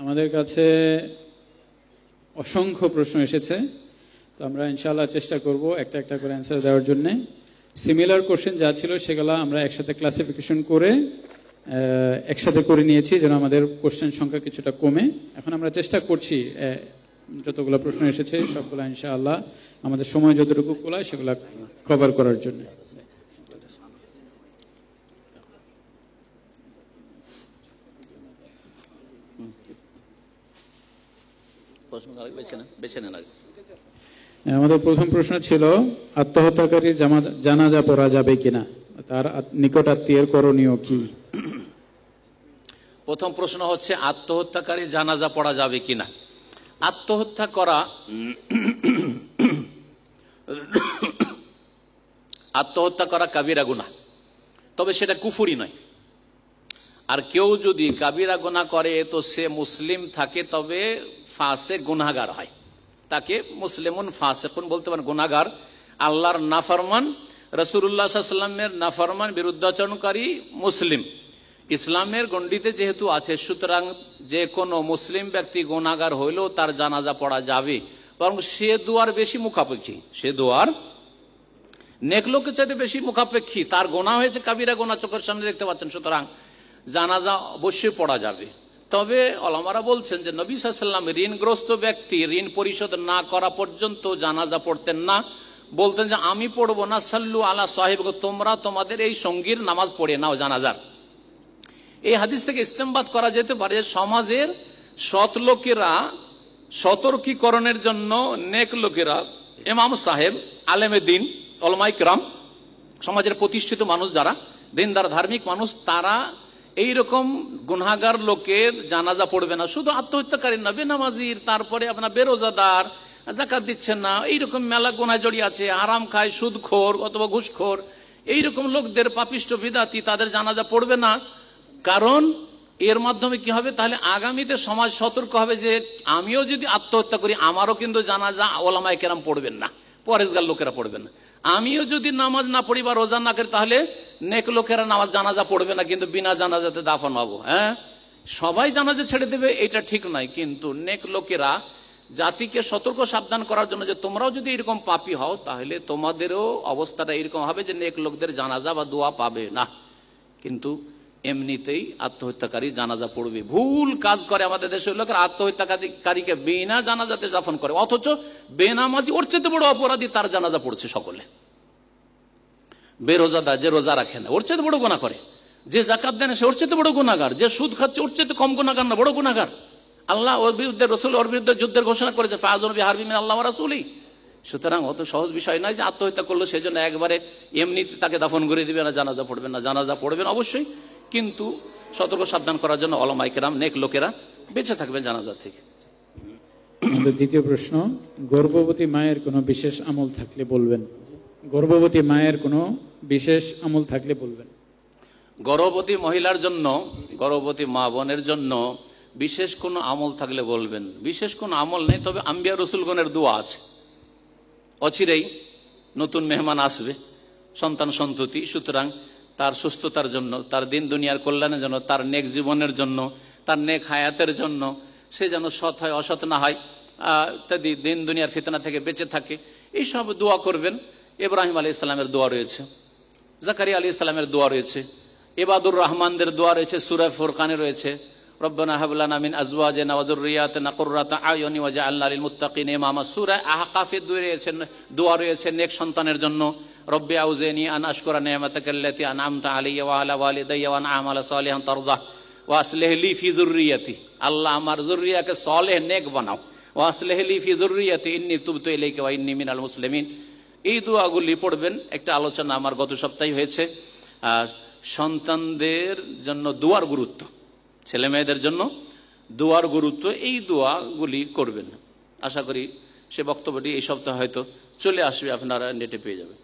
আমাদের কাছে অসংখ্য প্রশ্ন এসেছে তো আমরা ইনশাল্লাহ চেষ্টা করব একটা একটা করে অ্যান্সার দেওয়ার জন্যে সিমিলার কোশ্চেন যা ছিল সেগুলো আমরা একসাথে ক্লাসিফিকেশন করে একসাথে করে নিয়েছি যেন আমাদের কোশ্চেন সংখ্যা কিছুটা কমে এখন আমরা চেষ্টা করছি যতগুলো প্রশ্ন এসেছে সবগুলো ইনশাআল্লাহ আমাদের সময় যতটুকু কোলায় সেগুলো কভার করার জন্য আমাদের প্রথম প্রশ্ন ছিল আত্মহত্যাকারীর জানাজা পড়া যাবে কিনা তার নিকট আত্মীয় করণীয় কি প্রথম প্রশ্ন হচ্ছে আত্মহত্যাকারী জানাজা পড়া যাবে কিনা আত্মহত্যা করা আত্মহত্যা করা কাবিরা গুণা তবে সেটা কুফুরি নয় আর কেউ যদি কাবিরা গুণা করে তো সে মুসলিম থাকে তবে ফাঁসে গুনাগার হয় তাকে মুসলিমুন ফাঁসেকুন বলতে পারেন গুনাগার আল্লাহর নাফরমান রসুল্লাহামের নাফরমান বিরুদ্ধাচরণকারী মুসলিম ইসলামের গণ্ডিতে যেহেতু আছে সুতরাং যে কোনো মুসলিম ব্যক্তি গোনাগার হইলেও তার জানাজা পড়া যাবে বরং সে দুয়ার বেশি মুখাপেক্ষী সে দুয়ার নেকলোকের চাইতে বেশি মুখাপেক্ষী তার গোনা হয়েছে কাবিরা গোনা চোখের সামনে দেখতে পাচ্ছেন সুতরাং জানাজা অবশ্যই পড়া যাবে তবে অলামারা বলছেন যে নবী সাল্লাম ঋণগ্রস্ত ব্যক্তি ঋণ পরিশোধ না করা পর্যন্ত জানাজা পড়তেন না বলতেন যে আমি পড়বো না সাল্লু আলা সাহেব তোমরা তোমাদের এই সঙ্গীর নামাজ পড়ে নাও জানাজার এই হাদিস থেকে ইস্তেমবাদ করা যেতে পারে সমাজের সৎ লোকেরা সতর্কীকরণের জন্য নেক লোকেরা এমাম সাহেব আলেম দিন অলমাইকরাম সমাজের প্রতিষ্ঠিত মানুষ যারা দিনদার ধার্মিক মানুষ তারা এইরকম গুনাগার লোকের জানাজা পড়বে না শুধু আত্মহত্যাকারী না বেনামাজির তারপরে আপনার বেরোজাদার জাকাত দিচ্ছেন না এইরকম মেলা গোনা জড়িয়ে আছে আরাম খায় সুদখোর অথবা ঘুষখোর এইরকম লোকদের পাপিষ্ট বিদাতি তাদের জানাজা পড়বে না কারণ এর মাধ্যমে কি হবে তাহলে আগামীতে সমাজ সতর্ক হবে যে আমিও যদি আত্মহত্যা করি আমারও কিন্তু জানাজা ওলামায় কেরাম পড়বেন না পরেশগার লোকেরা পড়বেন না আমিও যদি নামাজ না পড়ি বা রোজা না করি তাহলে নেক লোকেরা নামাজ জানাজা পড়বে না কিন্তু বিনা জানাজাতে দাফন হবো হ্যাঁ সবাই জানাজা ছেড়ে দেবে এটা ঠিক নয় কিন্তু নেক লোকেরা জাতিকে সতর্ক সাবধান করার জন্য যে তোমরাও যদি এরকম পাপি হও তাহলে তোমাদেরও অবস্থাটা এরকম হবে যে নেক লোকদের জানাজা বা দোয়া পাবে না কিন্তু এমনিতেই আত্মহত্যাকারী জানাজা পড়বে ভুল কাজ করে আমাদের দেশের লোকের আত্মহত্যাকারীকে বিনা জানাজাতে যাপন করে অথচ বেনামাজি ওর চেয়ে বড় অপরাধী তার জানাজা পড়ছে সকলে বেরোজাদা যে রোজা রাখে না ওর চেয়ে বড় গোনা করে যে জাকাত দেন সে ওর চেয়ে বড় গুণাগার যে সুদ খাচ্ছে ওর চেয়ে কম গুণাগার না বড় গুণাগার আল্লাহ ওর বিরুদ্ধে রসুল ওর বিরুদ্ধে যুদ্ধের ঘোষণা করেছে ফাজনবী হারবিমিন আল্লাহ রাসুলি সুতরাং অত সহজ বিষয় নয় যে আত্মহত্যা করলো সেজন্য একবারে এমনিতে তাকে দাফন করে দিবে না জানাজা পড়বেন না জানাজা পড়বেন অবশ্যই কিন্তু সতর্ক সাবধান করার জন্য অলমাইকেরাম নেক লোকেরা বেঁচে থাকবে জানাজা থেকে দ্বিতীয় প্রশ্ন গর্ভবতী মায়ের কোনো বিশেষ আমল থাকলে বলবেন গর্ভবতী মায়ের কোনো বিশেষ আমল থাকলে বলবেন গর্ভবতী মহিলার জন্য গর্ভবতী মা বোনের জন্য বিশেষ কোনো আমল থাকলে বলবেন বিশেষ কোনো আমল নেই তবে আম্বিয়া রসুলগণের দোয়া আছে অচিরেই নতুন মেহমান আসবে সন্তান সন্ততি সুতরাং তার সুস্থতার জন্য তার দিন দুনিয়ার কল্যাণের জন্য তার নেক জীবনের জন্য তার নেক হায়াতের জন্য সে যেন সৎ হয় অসৎ না হয় ইত্যাদি দিন দুনিয়ার ফিতনা থেকে বেঁচে থাকে এইসব দোয়া করবেন ইব্রাহিম আলী ইসলামের দোয়া রয়েছে জাকারি আলী ইসলামের দোয়া রয়েছে এবাদুর রহমানদের দোয়া রয়েছে সুরা ফোরকানে রয়েছে রব্বানা হাবলানা মিন আজওয়াজে রয়েছে দোয়া রয়েছে নেক সন্তানের জন্য রব্বে আউজেনি আন আশকুরা নেমাতাকাল্লাতি আন আমতা আলাইয়া ওয়া আলা ওয়ালিদাইয়া ওয়া আন আমালা সালিহান তারদা ওয়া আসলিহলি ফি যুররিয়াতি আল্লাহ আমার যুররিয়াকে সালেহ নেক বানাও ওয়া আসলিহলি ফি যুররিয়াতি ইন্নী তুবতু ইলাইকা ওয়া ইন্নী মিনাল মুসলিমিন এই দোয়াগুলি পড়বেন একটা আলোচনা আমার গত সপ্তাহে হয়েছে সন্তানদের জন্য দুয়ার গুরুত্ব ছেলে মেয়েদের জন্য দুয়ার গুরুত্ব এই দোয়াগুলি করবেন আশা করি সে বক্তব্যটি এই সপ্তাহে হয়তো চলে আসবে আপনারা নেটে পেয়ে যাবেন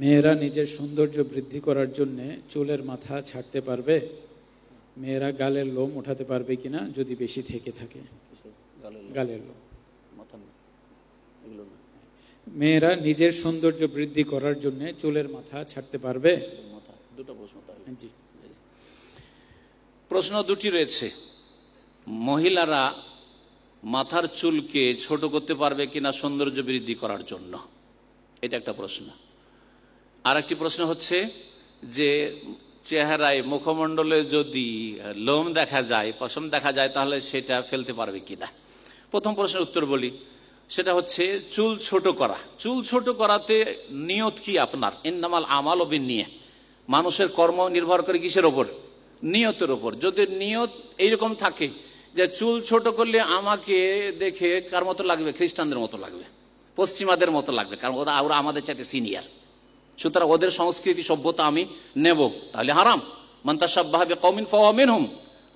মেয়েরা নিজের সৌন্দর্য বৃদ্ধি করার জন্যে চুলের মাথা ছাড়তে পারবে মেয়েরা গালের লোম ওঠাতে পারবে কিনা যদি বেশি থেকে থাকে গালের লোম মেয়েরা নিজের সৌন্দর্য বৃদ্ধি করার জন্য চুলের মাথা ছাড়তে পারবে দুটো প্রশ্ন জি প্রশ্ন দুটি রয়েছে মহিলারা মাথার চুলকে ছোট করতে পারবে কিনা সৌন্দর্য বৃদ্ধি করার জন্য এটা একটা প্রশ্ন আরেকটি প্রশ্ন হচ্ছে যে চেহারায় মুখমণ্ডলে যদি লোম দেখা যায় পশম দেখা যায় তাহলে সেটা ফেলতে পারবে কিনা প্রথম প্রশ্নের উত্তর বলি সেটা হচ্ছে চুল ছোট করা চুল ছোট করাতে নিয়ত কি আপনার এন্নামাল আমাল অবিন নিয়ে মানুষের কর্ম নির্ভর করে কিসের ওপর নিয়তের ওপর যদি নিয়ত এইরকম থাকে যে চুল ছোট করলে আমাকে দেখে কার মতো লাগবে খ্রিস্টানদের মতো লাগবে পশ্চিমাদের মতো লাগবে কারণ ওরা ওরা আমাদের চাইতে সিনিয়র সুতরাং ওদের সংস্কৃতি সভ্যতা আমি নেব তাহলে হারাম মান্তাসাবাহাবে কমিন ফিন হোম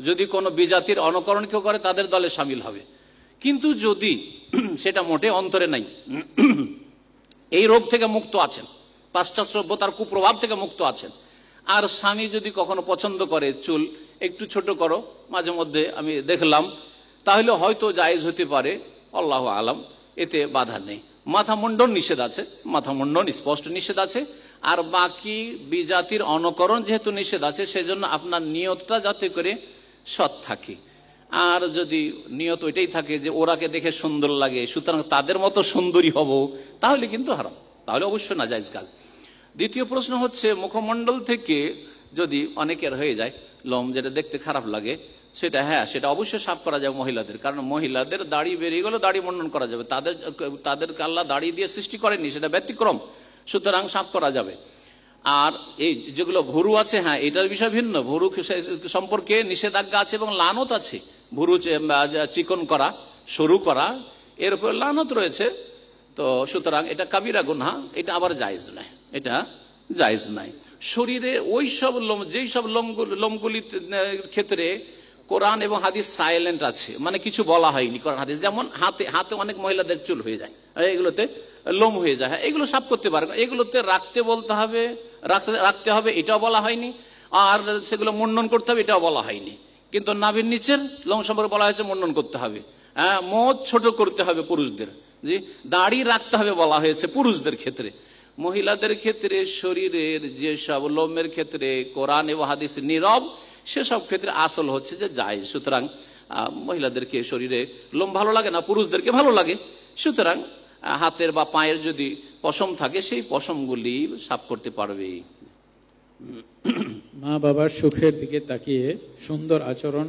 যদি কোনো বিজাতির অনুকরণ কেউ করে তাদের দলে সামিল হবে কিন্তু যদি সেটা মোটে অন্তরে নাই এই রোগ থেকে মুক্ত আছেন পাশ্চাত্য সভ্যতার কুপ্রভাব থেকে মুক্ত আছেন আর স্বামী যদি কখনো পছন্দ করে চুল একটু ছোট করো মাঝে মধ্যে আমি দেখলাম তাহলে হয়তো জায়েজ হতে পারে আল্লাহ আলাম এতে বাধা নেই মাথা মুন্ডন নিষেধ আছে মাথা মুন্ডন স্পষ্ট নিষেধ আছে আর বাকি বিজাতির অনকরণ যেহেতু নিষেধ আছে সেজন্য আপনার নিয়তটা যাতে করে সৎ থাকে আর যদি নিয়ত ওইটাই থাকে যে ওরাকে দেখে সুন্দর লাগে সুতরাং তাদের মতো সুন্দরী হব তাহলে কিন্তু হারাম তাহলে অবশ্যই না যাইজ কাজ দ্বিতীয় প্রশ্ন হচ্ছে মুখমণ্ডল থেকে যদি অনেকের হয়ে যায় লোম যেটা দেখতে খারাপ লাগে সেটা হ্যাঁ সেটা অবশ্যই সাফ করা যাবে মহিলাদের কারণ মহিলাদের দাড়ি বেরিয়ে গেলে দাড়ি মন্ডন করা যাবে তাদের তাদের কাল্লা দাড়ি দিয়ে সৃষ্টি করেনি সেটা ব্যতিক্রম সুতরাং সাফ করা যাবে আর এই যেগুলো ভুরু আছে হ্যাঁ এটার বিষয় ভিন্ন ভুরু সম্পর্কে নিষেধাজ্ঞা আছে এবং লানত আছে ভুরু চিকন করা সরু করা এর উপর লানত রয়েছে তো সুতরাং এটা কাবিরা গুনহা এটা আবার জায়জ নয় এটা জায়জ নাই শরীরে ওই সব লোম যেই সব লোমগুলি লোমগুলির ক্ষেত্রে কোরআন এবং হাদিস সাইলেন্ট আছে মানে কিছু বলা হয়নি কোরআন হাদিস যেমন হাতে হাতে অনেক মহিলাদের চুল হয়ে যায় এগুলোতে লোম হয়ে যায় হ্যাঁ, এগুলো সাফ করতে পারে না এগুলোতে রাখতে বলতে হবে রাখতে রাখতে হবে এটাও বলা হয়নি আর সেগুলো মন্ডন করতে হবে এটাও বলা হয়নি কিন্তু নাভির নিচের লোম সম্পর্কে বলা হয়েছে মন্ডন করতে হবে হ্যাঁ মদ ছোট করতে হবে পুরুষদের জি দাড়ি রাখতে হবে বলা হয়েছে পুরুষদের ক্ষেত্রে মহিলাদের ক্ষেত্রে শরীরের যেসব লোমের ক্ষেত্রে কোরআন এবং হাদিস নীরব সেসব ক্ষেত্রে আসল হচ্ছে যে যায় সুতরাং মহিলাদেরকে শরীরে লোম ভালো লাগে না পুরুষদেরকে ভালো লাগে সুতরাং হাতের বা পায়ের যদি পশম থাকে সেই পশমগুলি সাফ করতে পারবে মা বাবার সুখের দিকে তাকিয়ে সুন্দর আচরণ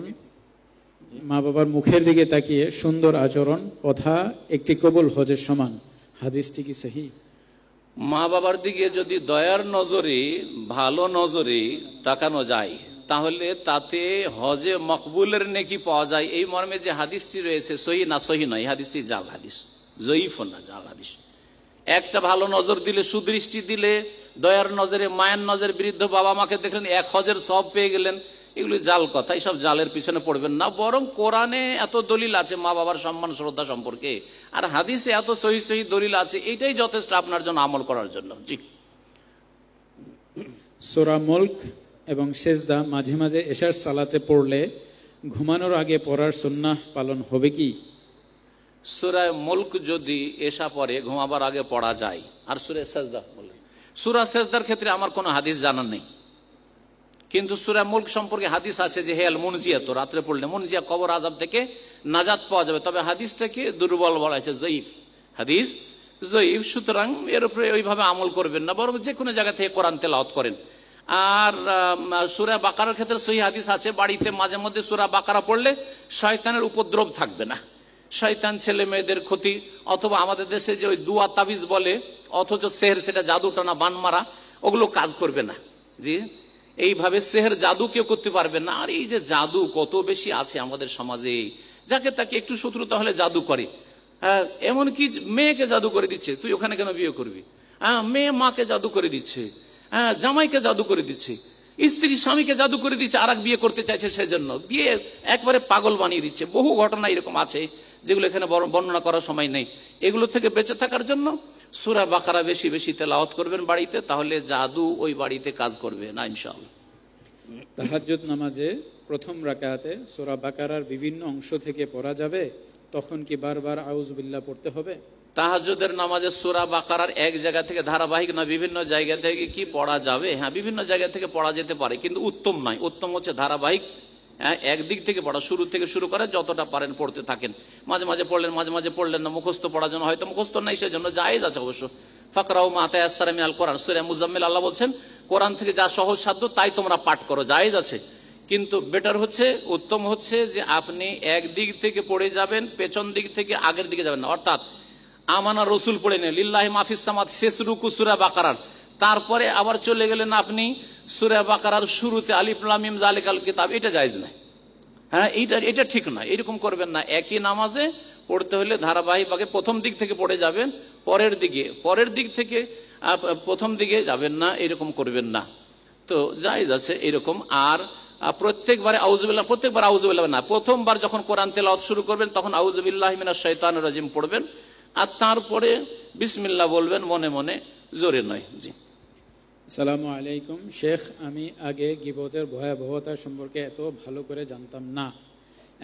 মা বাবার মুখের দিকে তাকিয়ে সুন্দর আচরণ কথা একটি কবুল হজের সমান হাদিসটি কি সহি মা বাবার দিকে যদি দয়ার নজরে ভালো নজরে তাকানো যায় তাহলে তাতে হজে মকবুলের নেকি পাওয়া যায় এই মর্মে যে হাদিসটি রয়েছে সহি না সহি নয় হাদিসটি জাল হাদিস জয়ীফ না জাল হাদিস একটা ভালো নজর দিলে সুদৃষ্টি দিলে দয়ার নজরে মায়ের নজর বৃদ্ধ বাবা মাকে দেখলেন এক হজের সব পেয়ে গেলেন এগুলি জাল কথা এইসব জালের পিছনে পড়বেন না বরং কোরআনে এত দলিল আছে মা বাবার সম্মান শ্রদ্ধা সম্পর্কে আর হাদিসে এত সহি সহি দলিল আছে এটাই যথেষ্ট আপনার জন্য আমল করার জন্য জি সোরা মুল্ক এবং সেজদা মাঝে মাঝে এশার সালাতে পড়লে ঘুমানোর আগে পড়ার সন্ন্যাহ পালন হবে কি সুরায় মুল্ক যদি এসা পরে ঘুমাবার আগে পড়া যায় আর সুরে সেজদা বলে সুরা সেজদার ক্ষেত্রে আমার কোনো হাদিস জানার নেই কিন্তু সুরা মুল্ক সম্পর্কে হাদিস আছে যে হেয়াল মুনজিয়া তো রাত্রে পড়লে মুনজিয়া কবর আজাব থেকে নাজাত পাওয়া যাবে তবে হাদিসটাকে দুর্বল বলা হয়েছে জয়ীফ হাদিস জয়ীফ সুতরাং এর উপরে ওইভাবে আমল করবেন না বরং যে কোনো জায়গা থেকে কোরআন তেলাওত করেন আর সুরা বাকারার ক্ষেত্রে সহি হাদিস আছে বাড়িতে মাঝে মধ্যে সুরা বাকারা পড়লে শয়তানের উপদ্রব থাকবে না শয়তান ছেলে মেয়েদের ক্ষতি অথবা আমাদের দেশে যে ওই দুয়া তাবিজ বলে অথচ সেহের সেটা জাদু টানা বান মারা ওগুলো কাজ করবে না জি এইভাবে সেহের জাদু কেউ করতে পারবে না আর এই যে জাদু কত বেশি আছে আমাদের সমাজে যাকে তাকে একটু শত্রুতা হলে জাদু করে হ্যাঁ এমনকি মেয়েকে জাদু করে দিচ্ছে তুই ওখানে কেন বিয়ে করবি হ্যাঁ মেয়ে মাকে জাদু করে দিচ্ছে হ্যাঁ জামাইকে জাদু করে দিচ্ছে স্ত্রী স্বামীকে জাদু করে দিচ্ছে আর বিয়ে করতে চাইছে সেজন্য দিয়ে একবারে পাগল বানিয়ে দিচ্ছে বহু ঘটনা এরকম আছে যেগুলো এখানে বর্ণনা করার সময় নেই এগুলো থেকে বেঁচে থাকার জন্য সুরা বাকারা বেশি বেশি তেলাওত করবেন বাড়িতে তাহলে জাদু ওই বাড়িতে কাজ করবে না ইনশাল তাহাজ্জুদ নামাজে প্রথম রাকাতে সোরা বাকারার বিভিন্ন অংশ থেকে পড়া যাবে তখন কি বারবার আউজবিল্লা পড়তে হবে তাহাজুদের নামাজে সুরা বাকারার এক জায়গা থেকে ধারাবাহিক না বিভিন্ন জায়গা থেকে কি পড়া যাবে হ্যাঁ বিভিন্ন জায়গা থেকে পড়া যেতে পারে কিন্তু উত্তম নয় উত্তম হচ্ছে ধারাবাহিক হ্যাঁ একদিক থেকে পড়া শুরু থেকে শুরু করে যতটা পারেন পড়তে থাকেন মাঝে মাঝে পড়লেন মাঝে মাঝে পড়লেন না মুখস্থ পড়ার জন্য হয়তো মুখস্থ নাই সেজন্য জায়েজ আছে অবশ্য ফাকরাউ মাতায় আল কোরআন সুরে মুজাম্মিল আল্লাহ বলছেন কোরআন থেকে যা সহজ সাধ্য তাই তোমরা পাঠ করো জায়েজ আছে কিন্তু বেটার হচ্ছে উত্তম হচ্ছে যে আপনি একদিক থেকে পড়ে যাবেন পেছন দিক থেকে আগের দিকে যাবেন না অর্থাৎ আমানা রসুল পড়ে নেন লিল্লাহ মাফিস সামাদ শেষ রুকু সুরা বাকারার তারপরে আবার চলে গেলেন আপনি সুরা বাকারার শুরুতে আলিফুল্লামিম জালিকাল কিতাব এটা জায়জ নাই হ্যাঁ এইটা এটা ঠিক না এরকম করবেন না একই নামাজে পড়তে হলে ধারাবাহিকভাবে প্রথম দিক থেকে পড়ে যাবেন পরের দিকে পরের দিক থেকে প্রথম দিকে যাবেন না এরকম করবেন না তো জায়জ আছে এরকম আর প্রত্যেকবারে আউজবিল্লাহ প্রত্যেকবার আউজবিল্লাহ না প্রথমবার যখন কোরআন তেলাওয়াত শুরু করবেন তখন আউজবিল্লাহমিনা শৈতান রাজিম পড়বেন আর তারপরে বিসমিল্লা বলবেন মনে মনে জোরে নয় জি সালামু আলাইকুম শেখ আমি আগে গিবতের ভয়াবহতা সম্পর্কে এত ভালো করে জানতাম না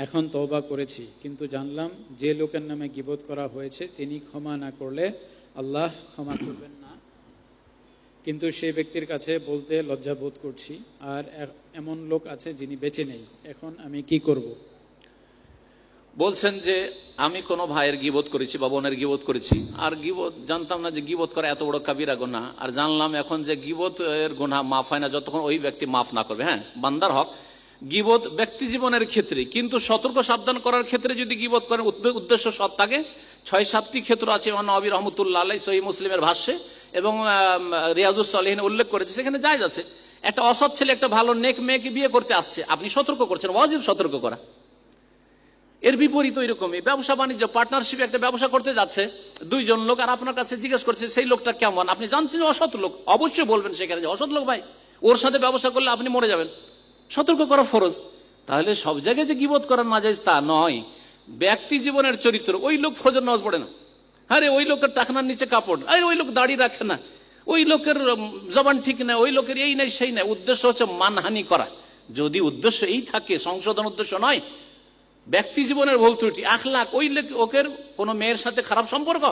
এখন তবা করেছি কিন্তু জানলাম যে লোকের নামে গিবত করা হয়েছে তিনি ক্ষমা না করলে আল্লাহ ক্ষমা করবেন না কিন্তু সেই ব্যক্তির কাছে বলতে লজ্জাবোধ করছি আর এমন লোক আছে যিনি বেঁচে নেই এখন আমি কি করবো বলছেন যে আমি কোনো ভাইয়ের গিবোধ করেছি বা বোনের গিবোধ করেছি আর গিবোধ জানতাম না যে গিবোধ করা এত বড় কাবিরা গোনা আর জানলাম এখন যে এর গোনা মাফ হয় না যতক্ষণ ওই ব্যক্তি মাফ না করবে হ্যাঁ বান্দার হক গিবোধ ব্যক্তি জীবনের ক্ষেত্রে কিন্তু সতর্ক সাবধান করার ক্ষেত্রে যদি গিবোধ করেন উদ্দেশ্য সৎ থাকে ছয় সাতটি ক্ষেত্র আছে নবির নবী রহমতুল্লাহ আলাই সহি মুসলিমের ভাষ্যে এবং রিয়াজুসলিহীন উল্লেখ করেছে সেখানে যায় যাচ্ছে একটা অসৎ ছেলে একটা ভালো নেক মেয়েকে বিয়ে করতে আসছে আপনি সতর্ক করছেন ওয়াজিব সতর্ক করা এর বিপরীত ওই রকমই ব্যবসা বাণিজ্য পার্টনারশিপ একটা ব্যবসা করতে যাচ্ছে দুইজন লোক আর আপনার কাছে জিজ্ঞেস করছে সেই লোকটা কেমন আপনি জানছেন অসৎ লোক অবশ্যই বলবেন সেখানে যে অসৎ লোক ভাই ওর সাথে ব্যবসা করলে আপনি মরে যাবেন সতর্ক করা ফরজ তাহলে সব জায়গায় যে গিবোধ করার না যায় তা নয় ব্যক্তি জীবনের চরিত্র ওই লোক ফজর নজ পড়ে না আরে ওই লোকের টাকনার নিচে কাপড় আরে ওই লোক দাড়ি রাখে না ওই লোকের জবান ঠিক না ওই লোকের এই নাই সেই নাই উদ্দেশ্য হচ্ছে মানহানি করা যদি উদ্দেশ্য এই থাকে সংশোধন উদ্দেশ্য নয় ব্যক্তি জীবনের ভুল ত্রুটি আখলাখ ওই ওকের কোনো মেয়ের সাথে খারাপ সম্পর্ক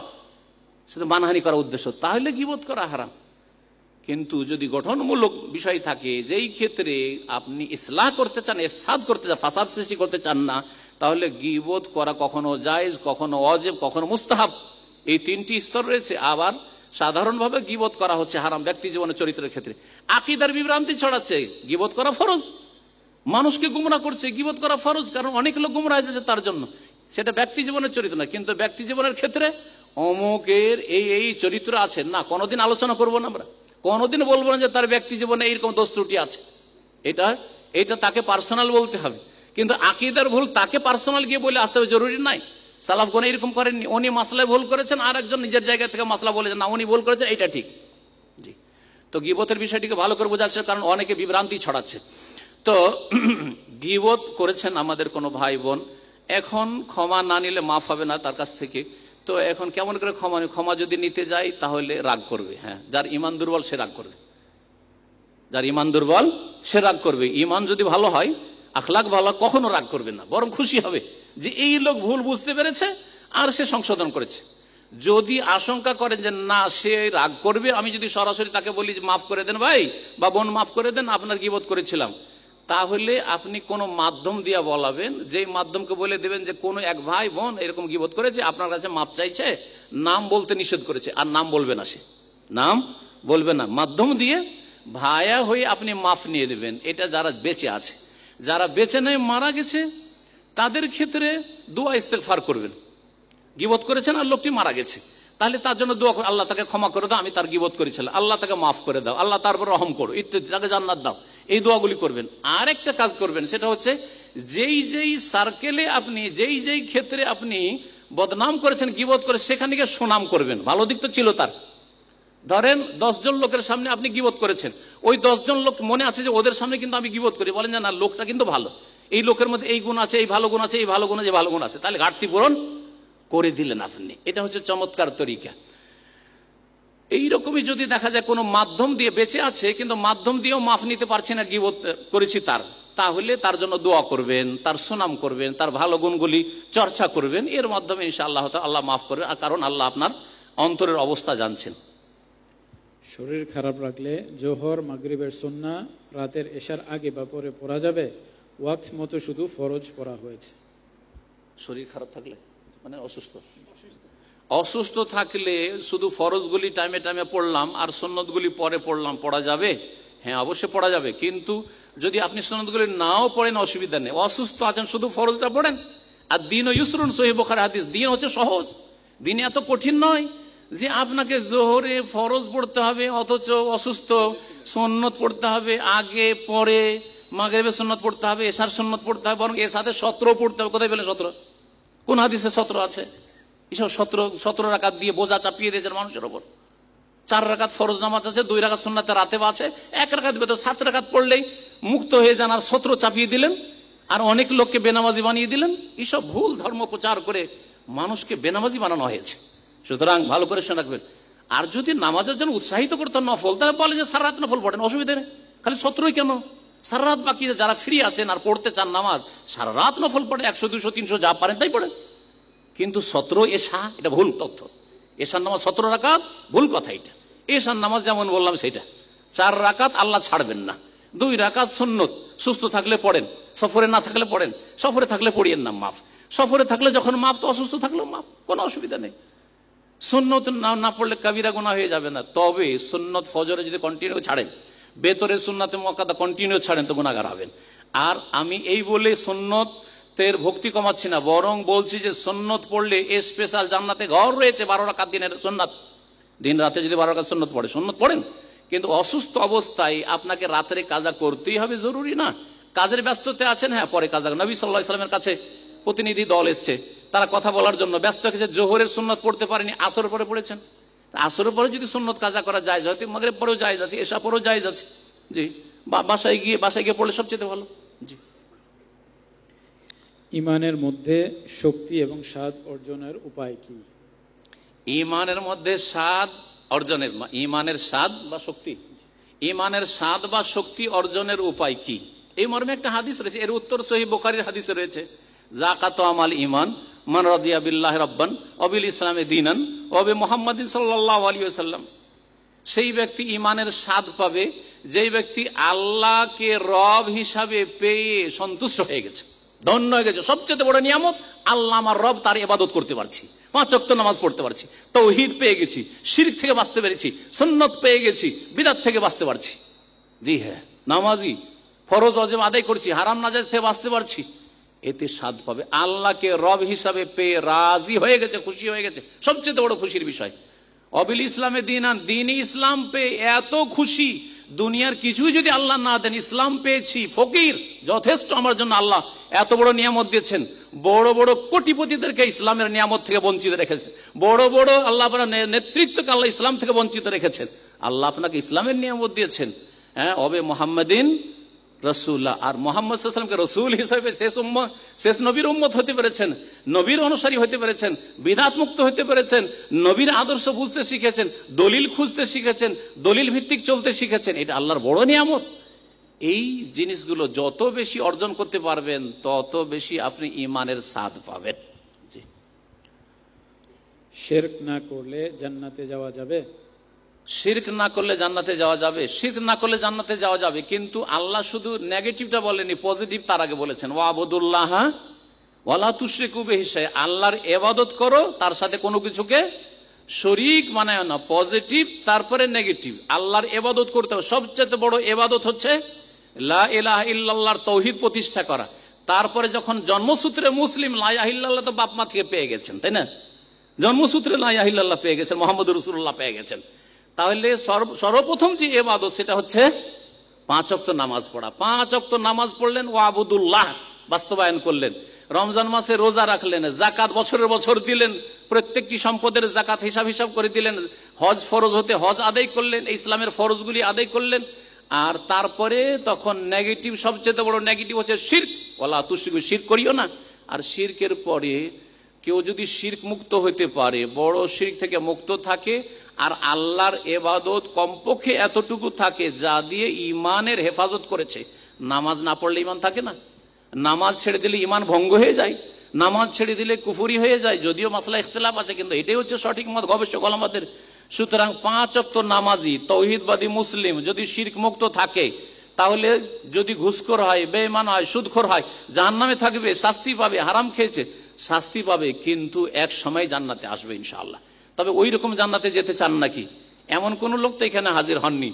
সেটা মানহানি করার উদ্দেশ্য তাহলে গিবোধ করা হারাম কিন্তু যদি গঠনমূলক বিষয় থাকে যেই ক্ষেত্রে আপনি ইসলাহ করতে চান এফসাদ করতে চান ফাসাদ সৃষ্টি করতে চান না তাহলে গিবোধ করা কখনো জায়েজ কখনো অজেব কখনো মুস্তাহাব এই তিনটি স্তর রয়েছে আবার সাধারণভাবে গিবোধ করা হচ্ছে হারাম ব্যক্তি জীবনের চরিত্রের ক্ষেত্রে আকিদার বিভ্রান্তি ছড়াচ্ছে গিবোধ করা ফরজ মানুষকে গুমরা করছে গিবত করা ফরজ কারণ অনেক লোক গুমরা হয়ে তার জন্য সেটা ব্যক্তি জীবনের চরিত্র না কিন্তু ব্যক্তি জীবনের ক্ষেত্রে অমুকের এই এই চরিত্র আছে না কোনোদিন আলোচনা করব না আমরা কোনোদিন বলবো না যে তার ব্যক্তি জীবনে এইরকম দোষ ত্রুটি আছে এটা এটা তাকে পার্সোনাল বলতে হবে কিন্তু আকিদার ভুল তাকে পার্সোনাল গিয়ে বলে আসতে হবে জরুরি নাই কোন এরকম করেননি উনি মাসলায় ভুল করেছেন আর একজন নিজের জায়গা থেকে মাসলা বলেছেন না উনি ভুল করেছেন এটা ঠিক জি তো গিবতের বিষয়টিকে ভালো করে বোঝাচ্ছে কারণ অনেকে বিভ্রান্তি ছড়াচ্ছে তো গিবোধ করেছেন আমাদের কোনো ভাই বোন এখন ক্ষমা না নিলে মাফ হবে না তার কাছ থেকে তো এখন কেমন করে ক্ষমা ক্ষমা যদি নিতে যাই তাহলে রাগ করবে হ্যাঁ যার ইমান দুর্বল সে রাগ করবে যার ইমান দুর্বল সে রাগ করবে ইমান যদি ভালো হয় আখলাখ ভালো কখনো রাগ করবে না বরং খুশি হবে যে এই লোক ভুল বুঝতে পেরেছে আর সে সংশোধন করেছে যদি আশঙ্কা করেন যে না সে রাগ করবে আমি যদি সরাসরি তাকে বলি যে মাফ করে দেন ভাই বা বোন মাফ করে দেন আপনার গিবোধ করেছিলাম তাহলে আপনি কোনো মাধ্যম দিয়া বলাবেন যেই মাধ্যমকে বলে দেবেন যে কোনো এক ভাই বোন এরকম গিবোধ করেছে আপনার কাছে মাপ চাইছে নাম বলতে নিষেধ করেছে আর নাম বলবে না সে নাম বলবে না মাধ্যম দিয়ে ভায়া হয়ে আপনি মাফ নিয়ে দেবেন এটা যারা বেঁচে আছে যারা বেঁচে নেই মারা গেছে তাদের ক্ষেত্রে দোয়া ফার করবেন গিবোধ করেছেন আর লোকটি মারা গেছে তাহলে তার জন্য দোয়া আল্লাহ তাকে ক্ষমা করে দাও আমি তার গিবোধ করেছিলাম আল্লাহ তাকে মাফ করে দাও আল্লাহ তারপর রহম করো ইত্যাদি তাকে জান্নাত দাও এই দোয়াগুলি করবেন আর একটা কাজ করবেন সেটা হচ্ছে যেই যেই সার্কেলে আপনি যেই যেই ক্ষেত্রে আপনি বদনাম করেছেন কি বোধ করে সেখানে থেকে সুনাম করবেন ভালো দিক তো ছিল তার ধরেন দশজন লোকের সামনে আপনি কি বোধ করেছেন ওই দশজন লোক মনে আছে যে ওদের সামনে কিন্তু আমি কি বোধ করি বলেন যে না লোকটা কিন্তু ভালো এই লোকের মধ্যে এই গুণ আছে এই ভালো গুণ আছে এই ভালো গুণ আছে ভালো গুণ আছে তাহলে ঘাটতি পূরণ করে দিলেন আপনি এটা হচ্ছে চমৎকার তরিকা এইরকমই যদি দেখা যায় কোনো মাধ্যম দিয়ে বেঁচে আছে কিন্তু মাধ্যম দিয়েও মাফ নিতে পারছে না কি করেছি তার তাহলে তার জন্য দোয়া করবেন তার সুনাম করবেন তার ভালো গুণগুলি চর্চা করবেন এর মাধ্যমে ইনশা আল্লাহ আল্লাহ মাফ করবেন আর কারণ আল্লাহ আপনার অন্তরের অবস্থা জানছেন শরীর খারাপ রাখলে জোহর মাগরিবের সন্না রাতের এশার আগে বা পরে পড়া যাবে ওয়াক্ত মতো শুধু ফরজ পড়া হয়েছে শরীর খারাপ থাকলে মানে অসুস্থ অসুস্থ থাকলে শুধু ফরজগুলি টাইমে টাইমে পড়লাম আর সন্ন্যতগুলি পরে পড়লাম পড়া যাবে হ্যাঁ অবশ্যই পড়া যাবে কিন্তু যদি আপনি সনদগুলি নাও পড়েন অসুবিধা নেই অসুস্থ আছেন শুধু ফরজটা পড়েন আর দিন ও ইউসরুন সহিবখার হাদিস দিন হচ্ছে সহজ দিনে এত কঠিন নয় যে আপনাকে জোহরে ফরজ পড়তে হবে অথচ অসুস্থ সন্ন্যত পড়তে হবে আগে পরে মাগরে সন্ন্যত পড়তে হবে এসার সন্ন্যত পড়তে হবে বরং এর সাথে সত্র পড়তে হবে কোথায় পেলে সত্র কোন হাদিসে সত্র আছে এসব সতেরো সতেরো রাকাত দিয়ে বোঝা চাপিয়ে দিয়েছেন মানুষের ওপর চার রাকাত ফরজ নামাজ আছে দুই রাকাত সুন্নাতে রাতে আছে এক রাকাত ভেতর সাত রাখাত পড়লেই মুক্ত হয়ে যান আর সতেরো চাপিয়ে দিলেন আর অনেক লোককে বেনামাজি বানিয়ে দিলেন এসব ভুল ধর্ম প্রচার করে মানুষকে বেনামাজি বানানো হয়েছে সুতরাং ভালো করে শোনা রাখবেন আর যদি নামাজের জন্য উৎসাহিত করতেন নফল তাহলে বলে যে সারা রাত নফল পড়েন অসুবিধা নেই খালি সতেরোই কেন সারা রাত বাকি যারা ফ্রি আছেন আর পড়তে চান নামাজ সারা রাত নফল পড়ে একশো দুশো তিনশো যা পারেন তাই পড়েন কিন্তু সতেরো এশা এটা ভুল তথ্য এশার নামাজ সতেরো রাকাত ভুল কথা এটা এশার নামাজ যেমন বললাম সেটা চার রাকাত আল্লাহ ছাড়বেন না দুই রাকাত সুন্নত সুস্থ থাকলে পড়েন সফরে না থাকলে পড়েন সফরে থাকলে পড়িয়েন না মাফ সফরে থাকলে যখন মাফ তো অসুস্থ থাকলেও মাফ কোনো অসুবিধা নেই সুন্নত না না পড়লে কাবিরা গোনা হয়ে যাবে না তবে সুন্নত ফজরে যদি কন্টিনিউ ছাড়েন বেতরে সুন্নাতে মকাদা কন্টিনিউ ছাড়েন তো গুণাগার হবেন আর আমি এই বলে সুন্নত তের ভক্তি কমাচ্ছি না বরং বলছি যে সন্ন্যত পড়লে এ স্পেশাল জান্নাতে ঘর রয়েছে বারো রাখার দিনের সন্ন্যত দিন রাতে যদি বারো রাখার সন্ন্যত পড়ে সন্ন্যত পড়েন কিন্তু অসুস্থ অবস্থায় আপনাকে রাত্রে কাজা করতেই হবে জরুরি না কাজের ব্যস্ততে আছেন হ্যাঁ পরে কাজা নবী সাল্লাহ ইসলামের কাছে প্রতিনিধি দল এসছে তারা কথা বলার জন্য ব্যস্ত হয়েছে জোহরের সুন্নত পড়তে পারেনি আসর পরে পড়েছেন আসরের পরে যদি সুন্নত কাজা করা যায় হয়তো মগরের পরেও যায় যাচ্ছে এসা পরেও যায় যাচ্ছে জি বাসায় গিয়ে বাসায় গিয়ে পড়লে সবচেয়ে ভালো জি ইমানের মধ্যে শক্তি এবং স্বাদ অর্জনের উপায় কি ইমানের মধ্যে স্বাদ অর্জনের ইমানের স্বাদ বা শক্তি ইমানের স্বাদ বা শক্তি অর্জনের উপায় কি এই মর্মে একটা হাদিস রয়েছে এর উত্তর সহি বোখারির হাদিস রয়েছে জাকাত আমাল ইমান মান রদিয়া বিল্লাহ রব্বান অবিল ইসলামে দিনান অবে মোহাম্মদ সাল্লাহ আলী সাল্লাম সেই ব্যক্তি ইমানের স্বাদ পাবে যেই ব্যক্তি আল্লাহকে রব হিসাবে পেয়ে সন্তুষ্ট হয়ে গেছে ধন্য হয়ে গেছে সবচেয়ে বড় নিয়ামত আল্লাহ আমার রব তার ইবাদত করতে পারছি পাঁচ অক্ত নামাজ পড়তে পারছি তৌহিদ পেয়ে গেছি শির থেকে বাঁচতে পেরেছি সন্ন্যত পেয়ে গেছি বিদাত থেকে বাঁচতে পারছি জি হ্যাঁ নামাজি ফরজ অজেব আদায় করছি হারাম নাজাজ থেকে বাঁচতে পারছি এতে স্বাদ পাবে আল্লাহকে রব হিসাবে পেয়ে রাজি হয়ে গেছে খুশি হয়ে গেছে সবচেয়ে বড় খুশির বিষয় অবিল ইসলামে দিন আন দিন ইসলাম পেয়ে এত খুশি দুনিয়ার কিছুই যদি আল্লাহ না দেন ইসলাম পেয়েছি ফকির যথেষ্ট আমার জন্য আল্লাহ এত বড় নিয়ামত দিয়েছেন বড় বড় কোটিপতিদেরকে ইসলামের নিয়ামত থেকে বঞ্চিত রেখেছেন বড় বড় আল্লাহ আপনার নেতৃত্বকে আল্লাহ ইসলাম থেকে বঞ্চিত রেখেছেন আল্লাহ আপনাকে ইসলামের নিয়ামত দিয়েছেন হ্যাঁ অবে মোহাম্মদিন রসুল্লাহ আর মোহাম্মদ সাল্লামকে রসুল হিসাবে শেষ উম্ম শেষ নবীর উম্মত হতে পেরেছেন নবীর অনুসারী হতে পেরেছেন বিধাত মুক্ত হতে পেরেছেন নবীর আদর্শ বুঝতে শিখেছেন দলিল খুঁজতে শিখেছেন দলিল ভিত্তিক চলতে শিখেছেন এটা আল্লাহর বড় নিয়ামত এই জিনিসগুলো যত বেশি অর্জন করতে পারবেন তত বেশি আপনি ইমানের স্বাদ পাবেন শেরক না করলে জান্নাতে যাওয়া যাবে শির্ক না করলে জান্নাতে যাওয়া যাবে শির্ক না করলে জান্নাতে যাওয়া যাবে কিন্তু আল্লাহ শুধু নেগেটিভটা বলেনি পজিটিভ তার আগে বলেছেন ও আবুদুল্লাহ ওলা তুশ্রী কুবে হিসায় আল্লাহর এবাদত করো তার সাথে কোনো কিছুকে শরিক মানায় না পজিটিভ তারপরে নেগেটিভ আল্লাহর এবাদত করতে হবে সবচেয়ে বড় এবাদত হচ্ছে লা ইল্লাল্লাহর তৌহিদ প্রতিষ্ঠা করা তারপরে যখন জন্মসূত্রে মুসলিম লাইয়াহিল্লাহ তো বাপমা থেকে পেয়ে গেছেন তাই না জন্মসূত্রে লাইয়াহিল্লাহ পেয়ে গেছেন মোহাম্মদ রসুল্লাহ পেয়ে গেছেন তাহলে সর্বপ্রথম যে এবাদত সেটা হচ্ছে পাঁচ অক্ত নামাজ পড়া পাঁচ অক্ত নামাজ পড়লেন ও আবুদুল্লাহ বাস্তবায়ন করলেন রমজান মাসে রোজা রাখলেন জাকাত বছরের বছর দিলেন প্রত্যেকটি সম্পদের জাকাত হিসাব হিসাব করে দিলেন হজ ফরজ হতে হজ আদায় করলেন ইসলামের ফরজগুলি আদায় করলেন আর তারপরে তখন নেগেটিভ সবচেয়ে বড় নেগেটিভ হচ্ছে শির্ক ওলা তুষ্টিকে শির করিও না আর শির্কের পরে কেউ যদি শির্ক মুক্ত হতে পারে বড় শির্ক থেকে মুক্ত থাকে আর আল্লাহর এবাদত কমপক্ষে এতটুকু থাকে যা দিয়ে ইমানের হেফাজত করেছে নামাজ না পড়লে ইমান থাকে না নামাজ ছেড়ে দিলে ইমান ভঙ্গ হয়ে যায় নামাজ ছেড়ে দিলে কুফুরি হয়ে যায় যদিও মাসলা ইখতলাফ আছে কিন্তু এটাই হচ্ছে সঠিক মত গবেষক আমাদের সুতরাং পাঁচ অক্ত নামাজি তৌহিদবাদী মুসলিম যদি শির্ক মুক্ত থাকে তাহলে যদি ঘুষখোর হয় বেমান হয় সুদখোর হয় যার নামে থাকবে শাস্তি পাবে হারাম খেয়েছে শাস্তি পাবে কিন্তু এক সময় জান্নাতে আসবে ইনশাআল্লাহ তবে ওই রকম জান্নাতে যেতে চান নাকি এমন কোন লোক তো এখানে হাজির হননি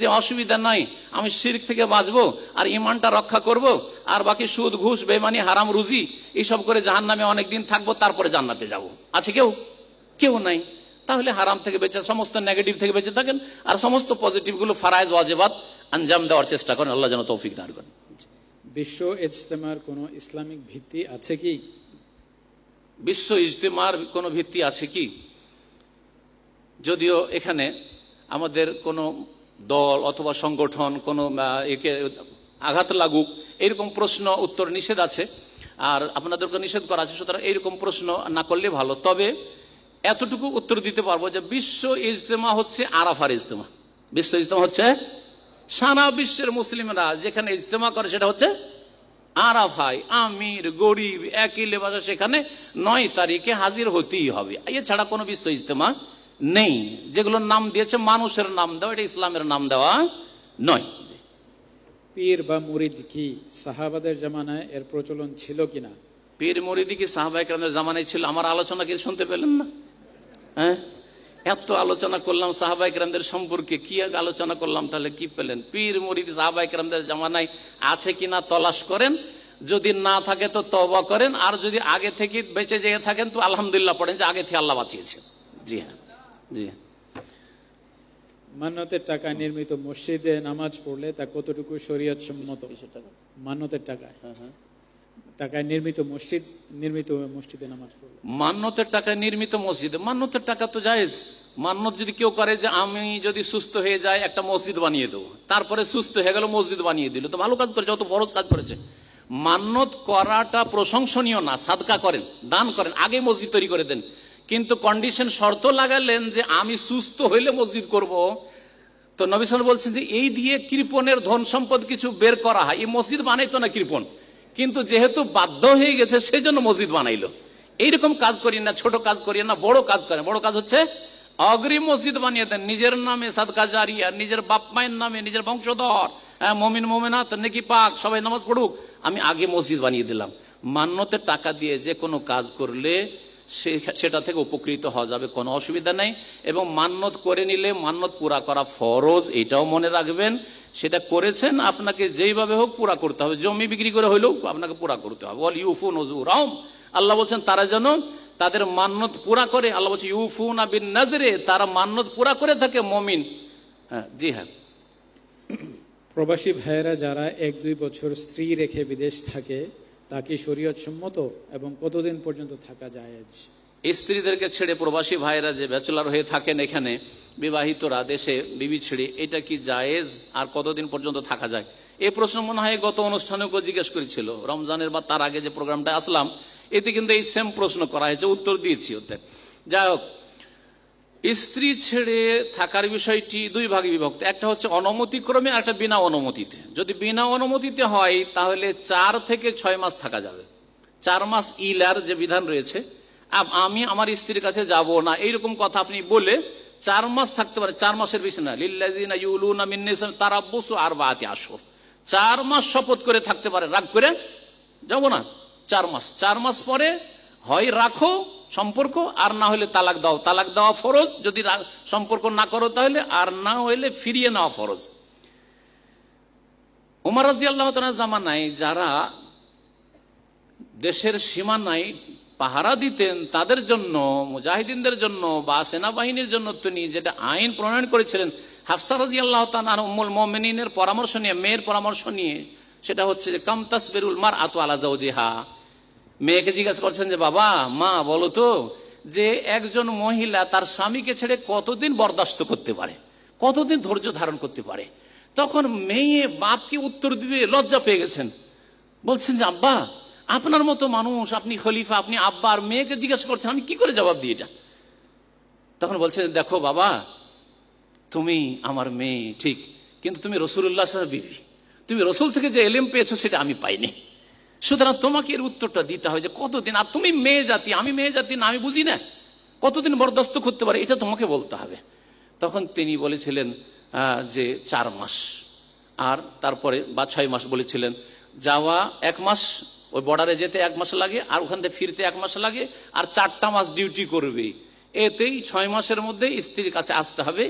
যে অসুবিধা নাই আমি শির্ক থেকে বাঁচবো আর ইমানটা রক্ষা করব আর বাকি সুদ ঘুষ বেমানি হারাম রুজি এইসব করে জাহান নামে অনেকদিন থাকবো তারপরে জান্নাতে যাব। আছে কেউ কেউ নাই তাহলে হারাম থেকে বেঁচে সমস্ত নেগেটিভ থেকে বেঁচে থাকেন আর সমস্ত পজিটিভগুলো ফারায় ওয়াজেবাদ আঞ্জাম দেওয়ার চেষ্টা করেন আল্লাহ যেন তৌফিক দান করেন বিশ্ব ইজতেমার কোনো ইসলামিক ভিত্তি আছে কি বিশ্ব ইজতেমার কোনো ভিত্তি আছে কি যদিও এখানে আমাদের কোনো দল অথবা সংগঠন কোনো একে আঘাত লাগুক এরকম প্রশ্ন উত্তর নিষেধ আছে আর আপনাদেরকে নিষেধ করা আছে সুতরাং এইরকম প্রশ্ন না করলে ভালো তবে এতটুকু উত্তর দিতে পারবো যে বিশ্ব ইজতেমা হচ্ছে আরাফার ইজতেমা বিশ্ব ইজতেমা হচ্ছে সারা বিশ্বের মুসলিমরা যেখানে ইজতেমা করে সেটা হচ্ছে আরাফাই আমির গরিব একই লেবাস সেখানে নয় তারিখে হাজির হতেই হবে এছাড়া কোনো বিশ্ব ইজতেমা নেই যেগুলোর নাম দিয়েছে মানুষের নাম দেওয়া এটা ইসলামের নাম দেওয়া নয় পীর বা মুরিদ কি সাহাবাদের জামানায় এর প্রচলন ছিল কিনা পীর মুরিদি কি সাহাবাই কেরামের জামানায় ছিল আমার আলোচনা কি শুনতে পেলেন না হ্যাঁ এত আলোচনা করলাম সাহাবাই কেরামদের সম্পর্কে কি আলোচনা করলাম তাহলে কি পেলেন পীর মুরিদি সাহাবাই কেরামদের জামানায় আছে কিনা তলাশ করেন যদি না থাকে তো তবা করেন আর যদি আগে থেকে বেঁচে যেয়ে থাকেন তো আলহামদুলিল্লাহ পড়েন যে আগে থেকে আল্লাহ বাঁচিয়েছেন জি হ্যাঁ জি মান্যতের টাকা নির্মিত মসজিদে নামাজ পড়লে তা কতটুকু শরীয়ত সম্মত মান্যতের টাকায় হ্যাঁ, হ্যাঁ। টাকায় নির্মিত মসজিদ নির্মিত মসজিদে নামাজ পড়লে টাকায় নির্মিত টাকা তো যদি কেউ করে যে আমি যদি সুস্থ হয়ে যায় একটা মসজিদ বানিয়ে দেবো তারপরে সুস্থ হয়ে গেল মসজিদ বানিয়ে দিল তো ভালো কাজ করেছে অত বড় কাজ করেছে মান্যত করাটা প্রশংসনীয় না সাদকা করেন দান করেন আগে মসজিদ তৈরি করে দেন কিন্তু কন্ডিশন শর্ত লাগালেন যে আমি সুস্থ হইলে মসজিদ করব। তো নবিসাল বলছেন যে এই দিয়ে কৃপনের ধন সম্পদ কিছু বের করা হয় এই মসজিদ বানাইতো না কৃপণ কিন্তু যেহেতু বাধ্য হয়ে গেছে সেই জন্য মসজিদ বানাইলো এইরকম কাজ করি না ছোট কাজ করি না বড় কাজ করেন বড় কাজ হচ্ছে অগ্রিম মসজিদ বানিয়ে দেন নিজের নামে সাদকা জারিয়া নিজের বাপ মায়ের নামে নিজের বংশধর হ্যাঁ মমিন মোমিনাথ নেকি পাক সবাই নামাজ পড়ুক আমি আগে মসজিদ বানিয়ে দিলাম মান্যতে টাকা দিয়ে যে কোনো কাজ করলে সেটা থেকে উপকৃত হওয়া যাবে কোনো অসুবিধা নেই এবং মান্যত করে নিলে মান্যত পুরা করা ফরজ এটাও মনে রাখবেন সেটা করেছেন আপনাকে যেইভাবে হোক পুরা করতে হবে জমি বিক্রি করে হইলেও আপনাকে পুরা করতে হবে বল ইউফু নজুর আল্লাহ বলছেন তারা যেন তাদের মান্যত পুরা করে আল্লাহ বলছে ইউফু না বিন নাজরে তারা মান্যত পুরা করে থাকে মমিন হ্যাঁ জি হ্যাঁ প্রবাসী ভাইয়েরা যারা এক দুই বছর স্ত্রী রেখে বিদেশ থাকে তাকে শরীয়ত সম্মত এবং কতদিন পর্যন্ত থাকা যায় স্ত্রীদেরকে ছেড়ে প্রবাসী ভাইরা যে ব্যাচেলার হয়ে থাকেন এখানে বিবাহিতরা দেশে বিবি ছেড়ে এটা কি জায়েজ আর কতদিন পর্যন্ত থাকা যায় এ প্রশ্ন মনে হয় গত অনুষ্ঠানেও জিজ্ঞেস করেছিল রমজানের বা তার আগে যে প্রোগ্রামটা আসলাম এতে কিন্তু এই সেম প্রশ্ন করা হয়েছে উত্তর দিয়েছি ওতে যাই হোক স্ত্রী ছেড়ে থাকার বিষয়টি দুই ভাগে বিভক্ত একটা হচ্ছে অনুমতিক্রমে আর একটা বিনা অনুমতিতে যদি বিনা অনুমতিতে হয় তাহলে চার থেকে ছয় মাস থাকা যাবে চার মাস ইলার যে বিধান রয়েছে আমি আমার স্ত্রীর কাছে যাব না এইরকম কথা আপনি বলে চার মাস থাকতে পারে চার মাসের বেশি না লিল্লাজিনা ইউলুনা মিন্নিসান তারা বসু আর বাতি আসর চার মাস শপথ করে থাকতে পারে রাগ করে যাব না চার মাস চার মাস পরে হয় রাখো সম্পর্ক আর না হলে তালাক দাও তালাক দেওয়া ফরজ যদি সম্পর্ক না করো তাহলে আর না হলে ফিরিয়ে নেওয়া ফরজ উমার রাজি আল্লাহ জামানায় যারা দেশের সীমানায় পাহারা দিতেন তাদের জন্য মুজাহিদিনদের জন্য বা সেনাবাহিনীর জন্য তিনি যেটা আইন প্রণয়ন করেছিলেন হাফসা রাজি আল্লাহ তানার উম্মুল মোমিনের পরামর্শ নিয়ে মেয়ের পরামর্শ নিয়ে সেটা হচ্ছে যে কামতাস বেরুল মার আতো আলাজাউজিহা মেয়েকে জিজ্ঞাসা করছেন যে বাবা মা বলো তো যে একজন মহিলা তার স্বামীকে ছেড়ে কতদিন বরদাস্ত করতে পারে কতদিন ধৈর্য ধারণ করতে পারে তখন মেয়ে বাপকে উত্তর দিবে লজ্জা পেয়ে গেছেন বলছেন যে আব্বা আপনার মতো মানুষ আপনি খলিফা আপনি আব্বা আর মেয়েকে জিজ্ঞাসা করছেন আমি কি করে জবাব দিই এটা তখন বলছেন দেখো বাবা তুমি আমার মেয়ে ঠিক কিন্তু তুমি রসুল্লাহ সাহেব বিবি তুমি রসুল থেকে যে এলেম পেয়েছো সেটা আমি পাইনি সুতরাং তোমাকে এর উত্তরটা দিতে হবে যে কতদিন আর তুমি মেয়ে জাতি আমি মেয়ে জাতি না আমি বুঝি না কতদিন বরদাস্ত করতে পারে এটা তোমাকে বলতে হবে তখন তিনি বলেছিলেন যে চার মাস আর তারপরে বা ছয় মাস বলেছিলেন যাওয়া এক মাস ওই বর্ডারে যেতে এক মাস লাগে আর ওখান থেকে ফিরতে এক মাস লাগে আর চারটা মাস ডিউটি করবে এতেই ছয় মাসের মধ্যে স্ত্রীর কাছে আসতে হবে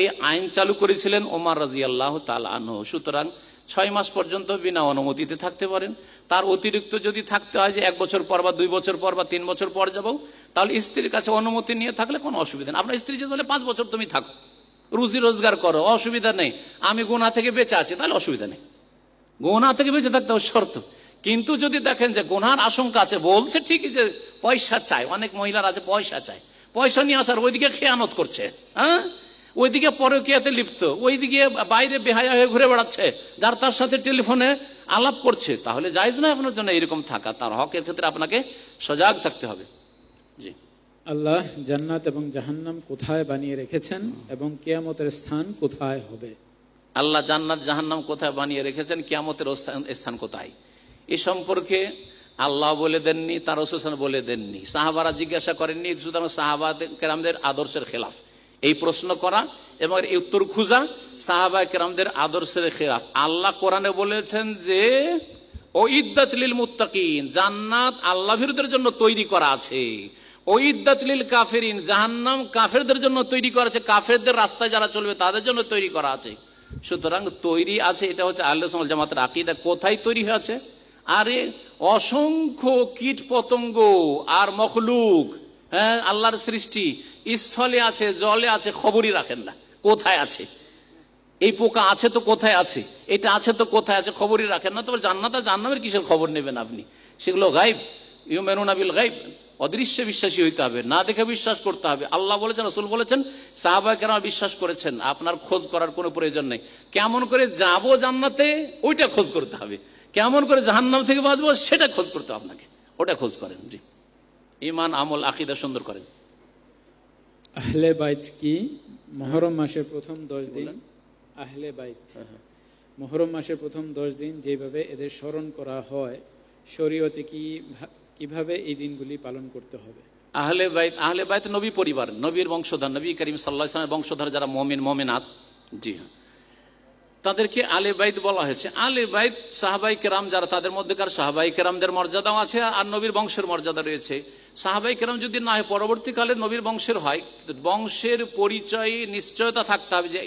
এই আইন চালু করেছিলেন ওমার রাজি তাল আনহ সুতরাং ছয় মাস পর্যন্ত বিনা অনুমতিতে থাকতে পারেন তার অতিরিক্ত যদি থাকতে হয় যে এক বছর পর বা দুই বছর পর বা তিন বছর পর যাবো তাহলে স্ত্রীর কাছে অনুমতি নিয়ে থাকলে কোনো অসুবিধা নেই আপনার স্ত্রী যদি বলে পাঁচ বছর তুমি থাকো রুজি রোজগার করো অসুবিধা নেই আমি গোনা থেকে বেঁচে আছি তাহলে অসুবিধা নেই গোনা থেকে বেঁচে থাকতে হবে শর্ত কিন্তু যদি দেখেন যে গোনার আশঙ্কা আছে বলছে ঠিকই যে পয়সা চায় অনেক মহিলার আছে পয়সা চায় পয়সা নিয়ে আসার ওইদিকে খেয়ানত করছে হ্যাঁ ওইদিকে পরকিয়াতে লিপ্ত ওইদিকে বাইরে বেহায়া হয়ে ঘুরে বেড়াচ্ছে যার তার সাথে টেলিফোনে আলাপ করছে তাহলে জায়জ নয় আপনার জন্য এরকম থাকা তার হকের ক্ষেত্রে আপনাকে সজাগ থাকতে হবে জি আল্লাহ জান্নাত এবং জাহান্নাম কোথায় বানিয়ে রেখেছেন এবং কেয়ামতের স্থান কোথায় হবে আল্লাহ জান্নাত জাহান্নাম কোথায় বানিয়ে রেখেছেন কেয়ামতের স্থান কোথায় এ সম্পর্কে আল্লাহ বলে দেননি তার রসুসান বলে দেননি সাহাবারা জিজ্ঞাসা করেননি সুতরাং সাহাবা কেরামদের আদর্শের খেলাফ এই প্রশ্ন করা এবং এই উত্তর খুঁজা সাহাবা কেরামদের আদর্শের খেরাফ আল্লাহ কোরআনে বলেছেন যে ও ইদ্দাতলিল মুত্তাকিন জান্নাত আল্লাহ ভিরুদের জন্য তৈরি করা আছে ও ইদাতলিল কাফেরিন জাহান্নাম কাফেরদের জন্য তৈরি করা আছে কাফেরদের রাস্তায় যারা চলবে তাদের জন্য তৈরি করা আছে সুতরাং তৈরি আছে এটা হচ্ছে আল্লাহ জামাতের আকিদা কোথায় তৈরি হয়েছে আরে অসংখ্য কীট পতঙ্গ আর মখলুক হ্যাঁ আল্লাহর সৃষ্টি স্থলে আছে জলে আছে খবরই রাখেন না কোথায় আছে এই পোকা আছে তো কোথায় আছে এটা আছে তো কোথায় আছে খবরই রাখেন না তবে জান্নাত আর জান্নামের কিসের খবর নেবেন আপনি সেগুলো গাইব ইউমেনুনাবিল গাইব অদৃশ্য বিশ্বাসী হইতে হবে না দেখে বিশ্বাস করতে হবে আল্লাহ বলেছেন রসুল বলেছেন সাহাবা কেন বিশ্বাস করেছেন আপনার খোঁজ করার কোনো প্রয়োজন নেই কেমন করে যাব জান্নাতে ওইটা খোঁজ করতে হবে কেমন করে জাহান্নাম থেকে বাঁচবো সেটা খোঁজ করতে হবে আপনাকে ওটা খোঁজ করেন জি ইমান আমল আকিদা সুন্দর করেন আহলে বাইত কি মহরম মাসের প্রথম দশ দিন আহলে বাইত হ্যাঁ, হ্যাঁ। মহরম মাসের প্রথম দশ দিন যেভাবে এদের স্মরণ করা হয় শরীয়তে কি কিভাবে এই দিনগুলি পালন করতে হবে আহলে বাইত আহলে বাইত নবী পরিবার নবীর বংশধর নবী করিম সাল্লাহ ইসলামের বংশধর যারা মমিন মমিনাত জি হ্যাঁ তাদেরকে আলে বাইত বলা হয়েছে আলে বাইত সাহাবাই কেরাম যারা তাদের মধ্যেকার সাহাবাই কেরামদের মর্যাদাও আছে আর নবীর বংশের মর্যাদা রয়েছে সাহাবাই কেরাম যদি না হয় পরবর্তীকালে নবীর বংশের হয় বংশের পরিচয়ে নিশ্চয়তা থাকতে হবে যে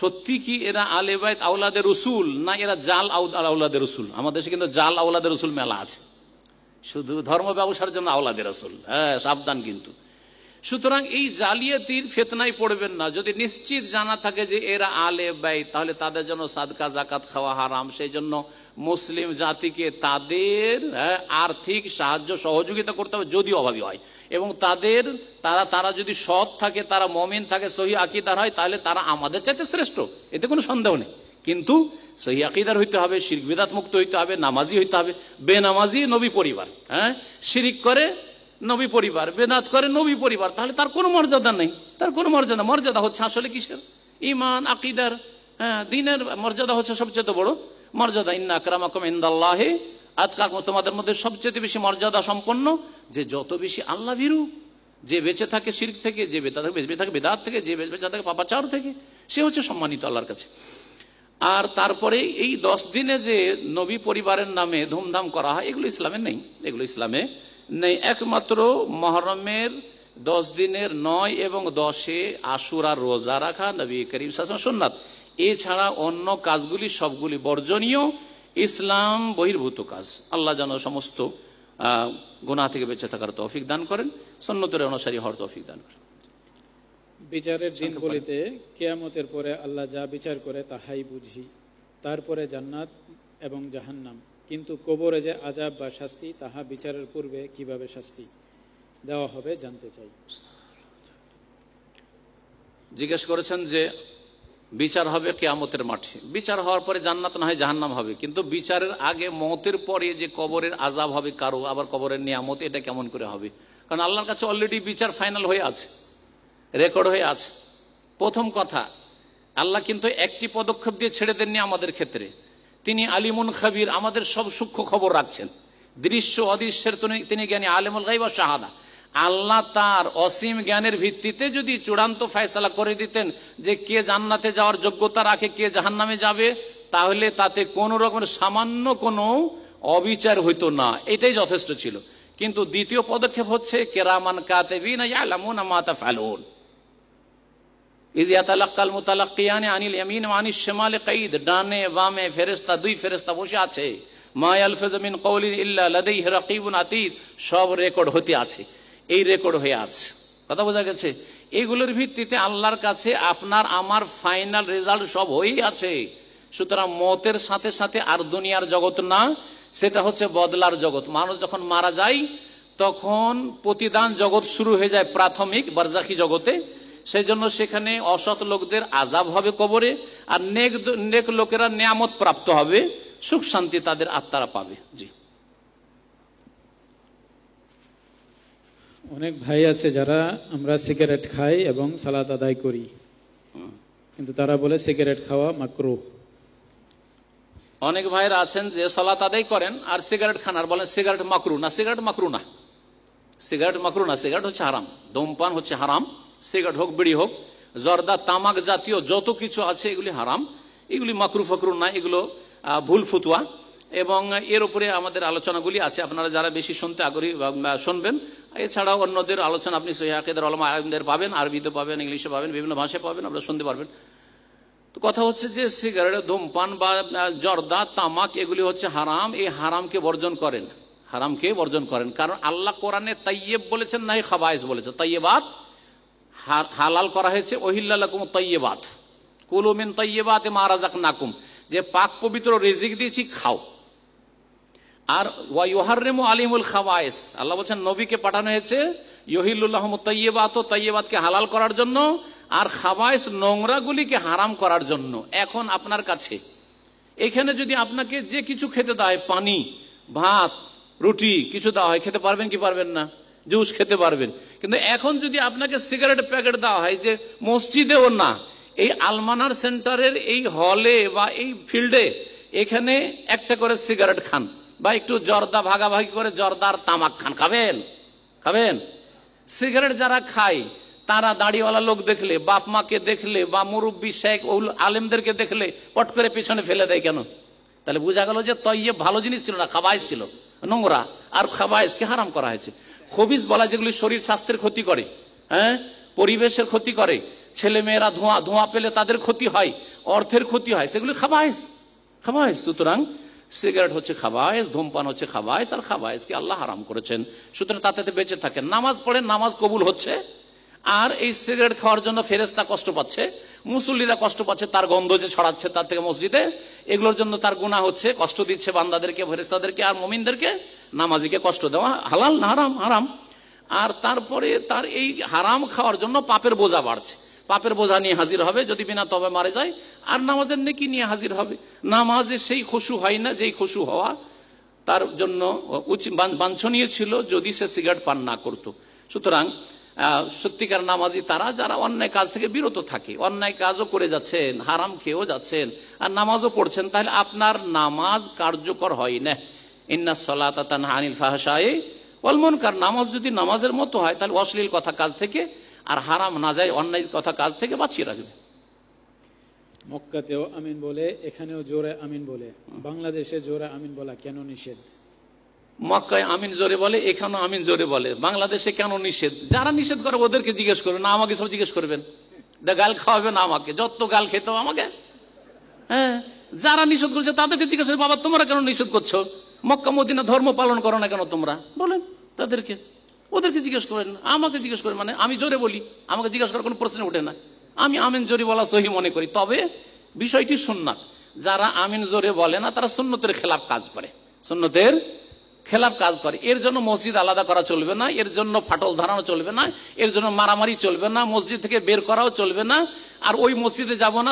সত্যি কি এরা আলেবায়ত আউলাদের রসুল না এরা জাল আউলাদের রসুল আমাদের দেশে কিন্তু জাল আউলাদের রসুল মেলা আছে শুধু ধর্ম ব্যবসার জন্য আওলাদের রসুল হ্যাঁ সাবধান কিন্তু সুতরাং এই জালিয়াতির ফেতনায় পড়বেন না যদি নিশ্চিত জানা থাকে যে এরা আলে ব্যয় তাহলে তাদের জন্য সাদকা জাকাত খাওয়া হারাম সেই জন্য মুসলিম জাতিকে তাদের হ্যাঁ, আর্থিক সাহায্য সহযোগিতা করতে হবে যদি অভাবী হয় এবং তাদের তারা তারা যদি সৎ থাকে তারা মমিন থাকে সহি আকিদার হয় তাহলে তারা আমাদের চাইতে শ্রেষ্ঠ এতে কোনো সন্দেহ নেই কিন্তু সহি আকিদার হইতে হবে শির্ক বিদাত মুক্ত হইতে হবে নামাজি হইতে হবে বেনামাজি নবী পরিবার হ্যাঁ শিরিক করে নবী পরিবার বেদাত করে নবী পরিবার তাহলে তার কোনো মর্যাদা নেই তার কোনো মর্যাদা মর্যাদা হচ্ছে আসলে কিসের ইমান আকিদার হ্যাঁ দিনের মর্যাদা হচ্ছে সবচেয়ে বড় মর্যাদা ইন্না আকরামাকুম ইন্দাল্লাহে আজকাল তোমাদের মধ্যে সবচেয়ে বেশি মর্যাদা সম্পন্ন যে যত বেশি আল্লাহ ভীরু যে বেঁচে থাকে শির্ক থেকে যে থাকে বেঁচে থাকে বেদাত থেকে যে বেঁচে থাকে পাপাচার থেকে সে হচ্ছে সম্মানিত আল্লাহর কাছে আর তারপরে এই দশ দিনে যে নবী পরিবারের নামে ধুমধাম করা হয় এগুলো ইসলামে নেই এগুলো ইসলামে নেই একমাত্র মহরমের দশ দিনের নয় এবং দশে আশুরা রোজা রাখা নবী করিম শাসন সোননাথ এছাড়া অন্য কাজগুলি সবগুলি বর্জনীয় ইসলাম বহির্ভূত কাজ আল্লাহ যেন সমস্ত গুণা থেকে বেঁচে থাকার তৌফিক দান করেন সন্ন্যতের অনুসারী হওয়ার তৌফিক দান করেন বিচারের বলিতে কেয়ামতের পরে আল্লাহ যা বিচার করে তাহাই বুঝি তারপরে জান্নাত এবং জাহান্নাম কিন্তু কবরে যে আজাব বা শাস্তি তাহা বিচারের পূর্বে কিভাবে শাস্তি দেওয়া হবে জানতে চাই জিজ্ঞেস করেছেন যে বিচার হবে কেয়ামতের মাঠে বিচার হওয়ার পরে জান্নাত না হয় জাহান্নাম হবে কিন্তু বিচারের আগে মতের পরে যে কবরের আজাব হবে কারো আবার কবরের নিয়ামত এটা কেমন করে হবে কারণ আল্লাহর কাছে অলরেডি বিচার ফাইনাল হয়ে আছে রেকর্ড হয়ে আছে প্রথম কথা আল্লাহ কিন্তু একটি পদক্ষেপ দিয়ে ছেড়ে দেননি আমাদের ক্ষেত্রে তিনি আলিমুন খাবির আমাদের সব সূক্ষ্ম খবর রাখছেন দৃশ্য অদৃশ্যের তিনি জ্ঞানী আলিমুল গাইব শাহাদা আল্লাহ তার অসীম জ্ঞানের ভিত্তিতে যদি চূড়ান্ত ফয়সালা করে দিতেন যে কে জান্নাতে যাওয়ার যোগ্যতা রাখে কে জাহান্নামে যাবে তাহলে তাতে কোন রকমের সামান্য কোনো অবিচার হইতো না এটাই যথেষ্ট ছিল কিন্তু দ্বিতীয় পদক্ষেপ হচ্ছে কেরামান কাতে বিন আলামুন মাতা ফালুন আনিল ডানে বামে দুই ফেরেস্তা বসে আছে আলফেজমিন লাদেই সব রেকর্ড হতে আছে এই রেকর্ড হয়ে আছে কথা বোঝা গেছে এইগুলোর ভিত্তিতে আল্লাহর কাছে আপনার আমার ফাইনাল রেজাল্ট সব হয়েই আছে সুতরাং মতের সাথে সাথে আর দুনিয়ার জগৎ না সেটা হচ্ছে বদলার জগৎ মানুষ যখন মারা যায় তখন প্রতিদান জগৎ শুরু হয়ে যায় প্রাথমিক বারজাখি জগতে সেই জন্য সেখানে অসৎ লোকদের আজাব হবে কবরে আর নেক নেক লোকেরা নিয়ামত প্রাপ্ত হবে সুখ শান্তি তাদের আত্মারা পাবে জি অনেক ভাই আছে যারা আমরা সিগারেট খাই এবং সালাদ আদায় করি কিন্তু তারা বলে সিগারেট খাওয়া মাকরু অনেক ভাইরা আছেন যে সালাত আদায় করেন আর সিগারেট খান আর বলেন সিগারেট মাকরু না সিগারেট মাকরু না সিগারেট মাকরু না সিগারেট হচ্ছে হারাম ধূমপান হচ্ছে হারাম সিগারেট হোক বিড়ি হোক জর্দা তামাক জাতীয় যত কিছু আছে এগুলি হারাম এগুলি মাকরু ফাকরু না এগুলো ভুল ফুতুয়া এবং এর উপরে আমাদের আলোচনাগুলি আছে আপনারা যারা বেশি শুনতে আগ্রহী শুনবেন এছাড়াও অন্যদের আলোচনা আপনি সহিদের আলম আলমদের পাবেন আরবিতে পাবেন ইংলিশে পাবেন বিভিন্ন ভাষায় পাবেন আপনারা শুনতে পারবেন তো কথা হচ্ছে যে সিগারেট ধূমপান বা জর্দা তামাক এগুলি হচ্ছে হারাম এই হারামকে বর্জন করেন হারামকে বর্জন করেন কারণ আল্লাহ কোরআনে তাইয়েব বলেছেন না খাবায়স বলেছেন তাইয়েবাদ হালাল করা হয়েছে ওহিল্লাকুম তৈবাত কুলুমিন তৈবাতে মারাজাক নাকুম যে পাক পবিত্র রেজিক দিয়েছি খাও আর ওয়াইহারিমু আলিমুল খাওয়ায়েস আল্লাহ বলছেন নবীকে পাঠানো হয়েছে ইহিল্লাহ তৈবাত তৈবাতকে হালাল করার জন্য আর খাওয়ায়েস নোংরাগুলিকে হারাম করার জন্য এখন আপনার কাছে এখানে যদি আপনাকে যে কিছু খেতে দেয় পানি ভাত রুটি কিছু দেওয়া হয় খেতে পারবেন কি পারবেন না জুস খেতে পারবেন কিন্তু এখন যদি আপনাকে সিগারেট প্যাকেট দেওয়া হয় যে মসজিদেও না এই আলমানার সেন্টারের এই হলে বা এই ফিল্ডে এখানে একটা করে সিগারেট খান বা একটু জর্দা ভাগাভাগি করে জর্দার তামাক খান খাবেন খাবেন সিগারেট যারা খায় তারা দাড়িওয়ালা লোক দেখলে বাপ মাকে দেখলে বা মুরব্বী শেখ আলেমদেরকে দেখলে পট করে পিছনে ফেলে দেয় কেন তাহলে বোঝা গেল যে তৈয়ে ভালো জিনিস ছিল না খাবাইস ছিল নোংরা আর খাবাইসকে হারাম করা হয়েছে খবিজ বলা যেগুলি শরীর স্বাস্থ্যের ক্ষতি করে হ্যাঁ পরিবেশের ক্ষতি করে ছেলে মেয়েরা ধোঁয়া ধোঁয়া পেলে তাদের ক্ষতি হয় অর্থের ক্ষতি হয় সেগুলি খাবায়স খাবায়স সুতরাং সিগারেট হচ্ছে খাবায়স ধূমপান হচ্ছে খাবায়স আর খাবায়সকে আল্লাহ হারাম করেছেন সুতরাং তাতে বেঁচে থাকেন নামাজ পড়েন নামাজ কবুল হচ্ছে আর এই সিগারেট খাওয়ার জন্য ফেরেস্তা কষ্ট পাচ্ছে মুসল্লিরা কষ্ট পাচ্ছে তার গন্ধ যে ছড়াচ্ছে তার থেকে মসজিদে এগুলোর জন্য তার গুণা হচ্ছে কষ্ট দিচ্ছে বান্দাদেরকে ফেরেস্তাদেরকে আর মমিনদেরকে নামাজিকে কষ্ট দেওয়া হালাল না হারাম হারাম আর তারপরে তার এই হারাম খাওয়ার জন্য পাপের বোঝা বাড়ছে পাপের বোঝা নিয়ে হাজির হবে যদি বিনা তবে মারে যায় আর নামাজের নেকি নিয়ে হাজির হবে নামাজে সেই খসু হয় না যেই খসু হওয়া তার জন্য বাঞ্ছনীয় ছিল যদি সে সিগারেট পান না করত সুতরাং সত্যিকার নামাজি তারা যারা অন্যায় কাজ থেকে বিরত থাকে অন্যায় কাজও করে যাচ্ছেন হারাম খেয়েও যাচ্ছেন আর নামাজও পড়ছেন তাহলে আপনার নামাজ কার্যকর হয় না ইন্না সলাতান আনিল ফাহসাই ওয়ালমন কার নামাজ যদি নামাজের মতো হয় তাহলে অশ্লীল কথা কাজ থেকে আর হারাম না যায় অন্যায় কথা কাজ থেকে বাঁচিয়ে রাখবে মক্কাতেও আমিন বলে এখানেও জোরে আমিন বলে বাংলাদেশে জোরে আমিন বলা কেন নিষেধ মক্কায় আমিন জোরে বলে এখানেও আমিন জোরে বলে বাংলাদেশে কেন নিষেধ যারা নিষেধ করে ওদেরকে জিজ্ঞেস করবে না আমাকে সব জিজ্ঞেস করবেন গাল খাওয়াবে না আমাকে যত গাল খেতে আমাকে হ্যাঁ যারা নিষেধ করছে তাদেরকে জিজ্ঞেস বাবা তোমরা কেন নিষেধ করছো মক্কা মদিনা ধর্ম পালন করো না কেন তোমরা বলেন তাদেরকে ওদেরকে জিজ্ঞেস করেন আমাকে জিজ্ঞেস করেন মানে আমি জোরে বলি আমাকে জিজ্ঞেস করার কোনো প্রশ্ন ওঠে না আমি আমিন জোরে বলা সহি মনে করি তবে বিষয়টি সুন্নাত যারা আমিন জোরে বলে না তারা সুন্নতের খেলাফ কাজ করে সুন্নতের খেলাফ কাজ করে এর জন্য মসজিদ আলাদা করা চলবে না এর জন্য ফাটল ধরানো চলবে না এর জন্য মারামারি চলবে না মসজিদ থেকে বের করাও চলবে না আর ওই মসজিদে যাব না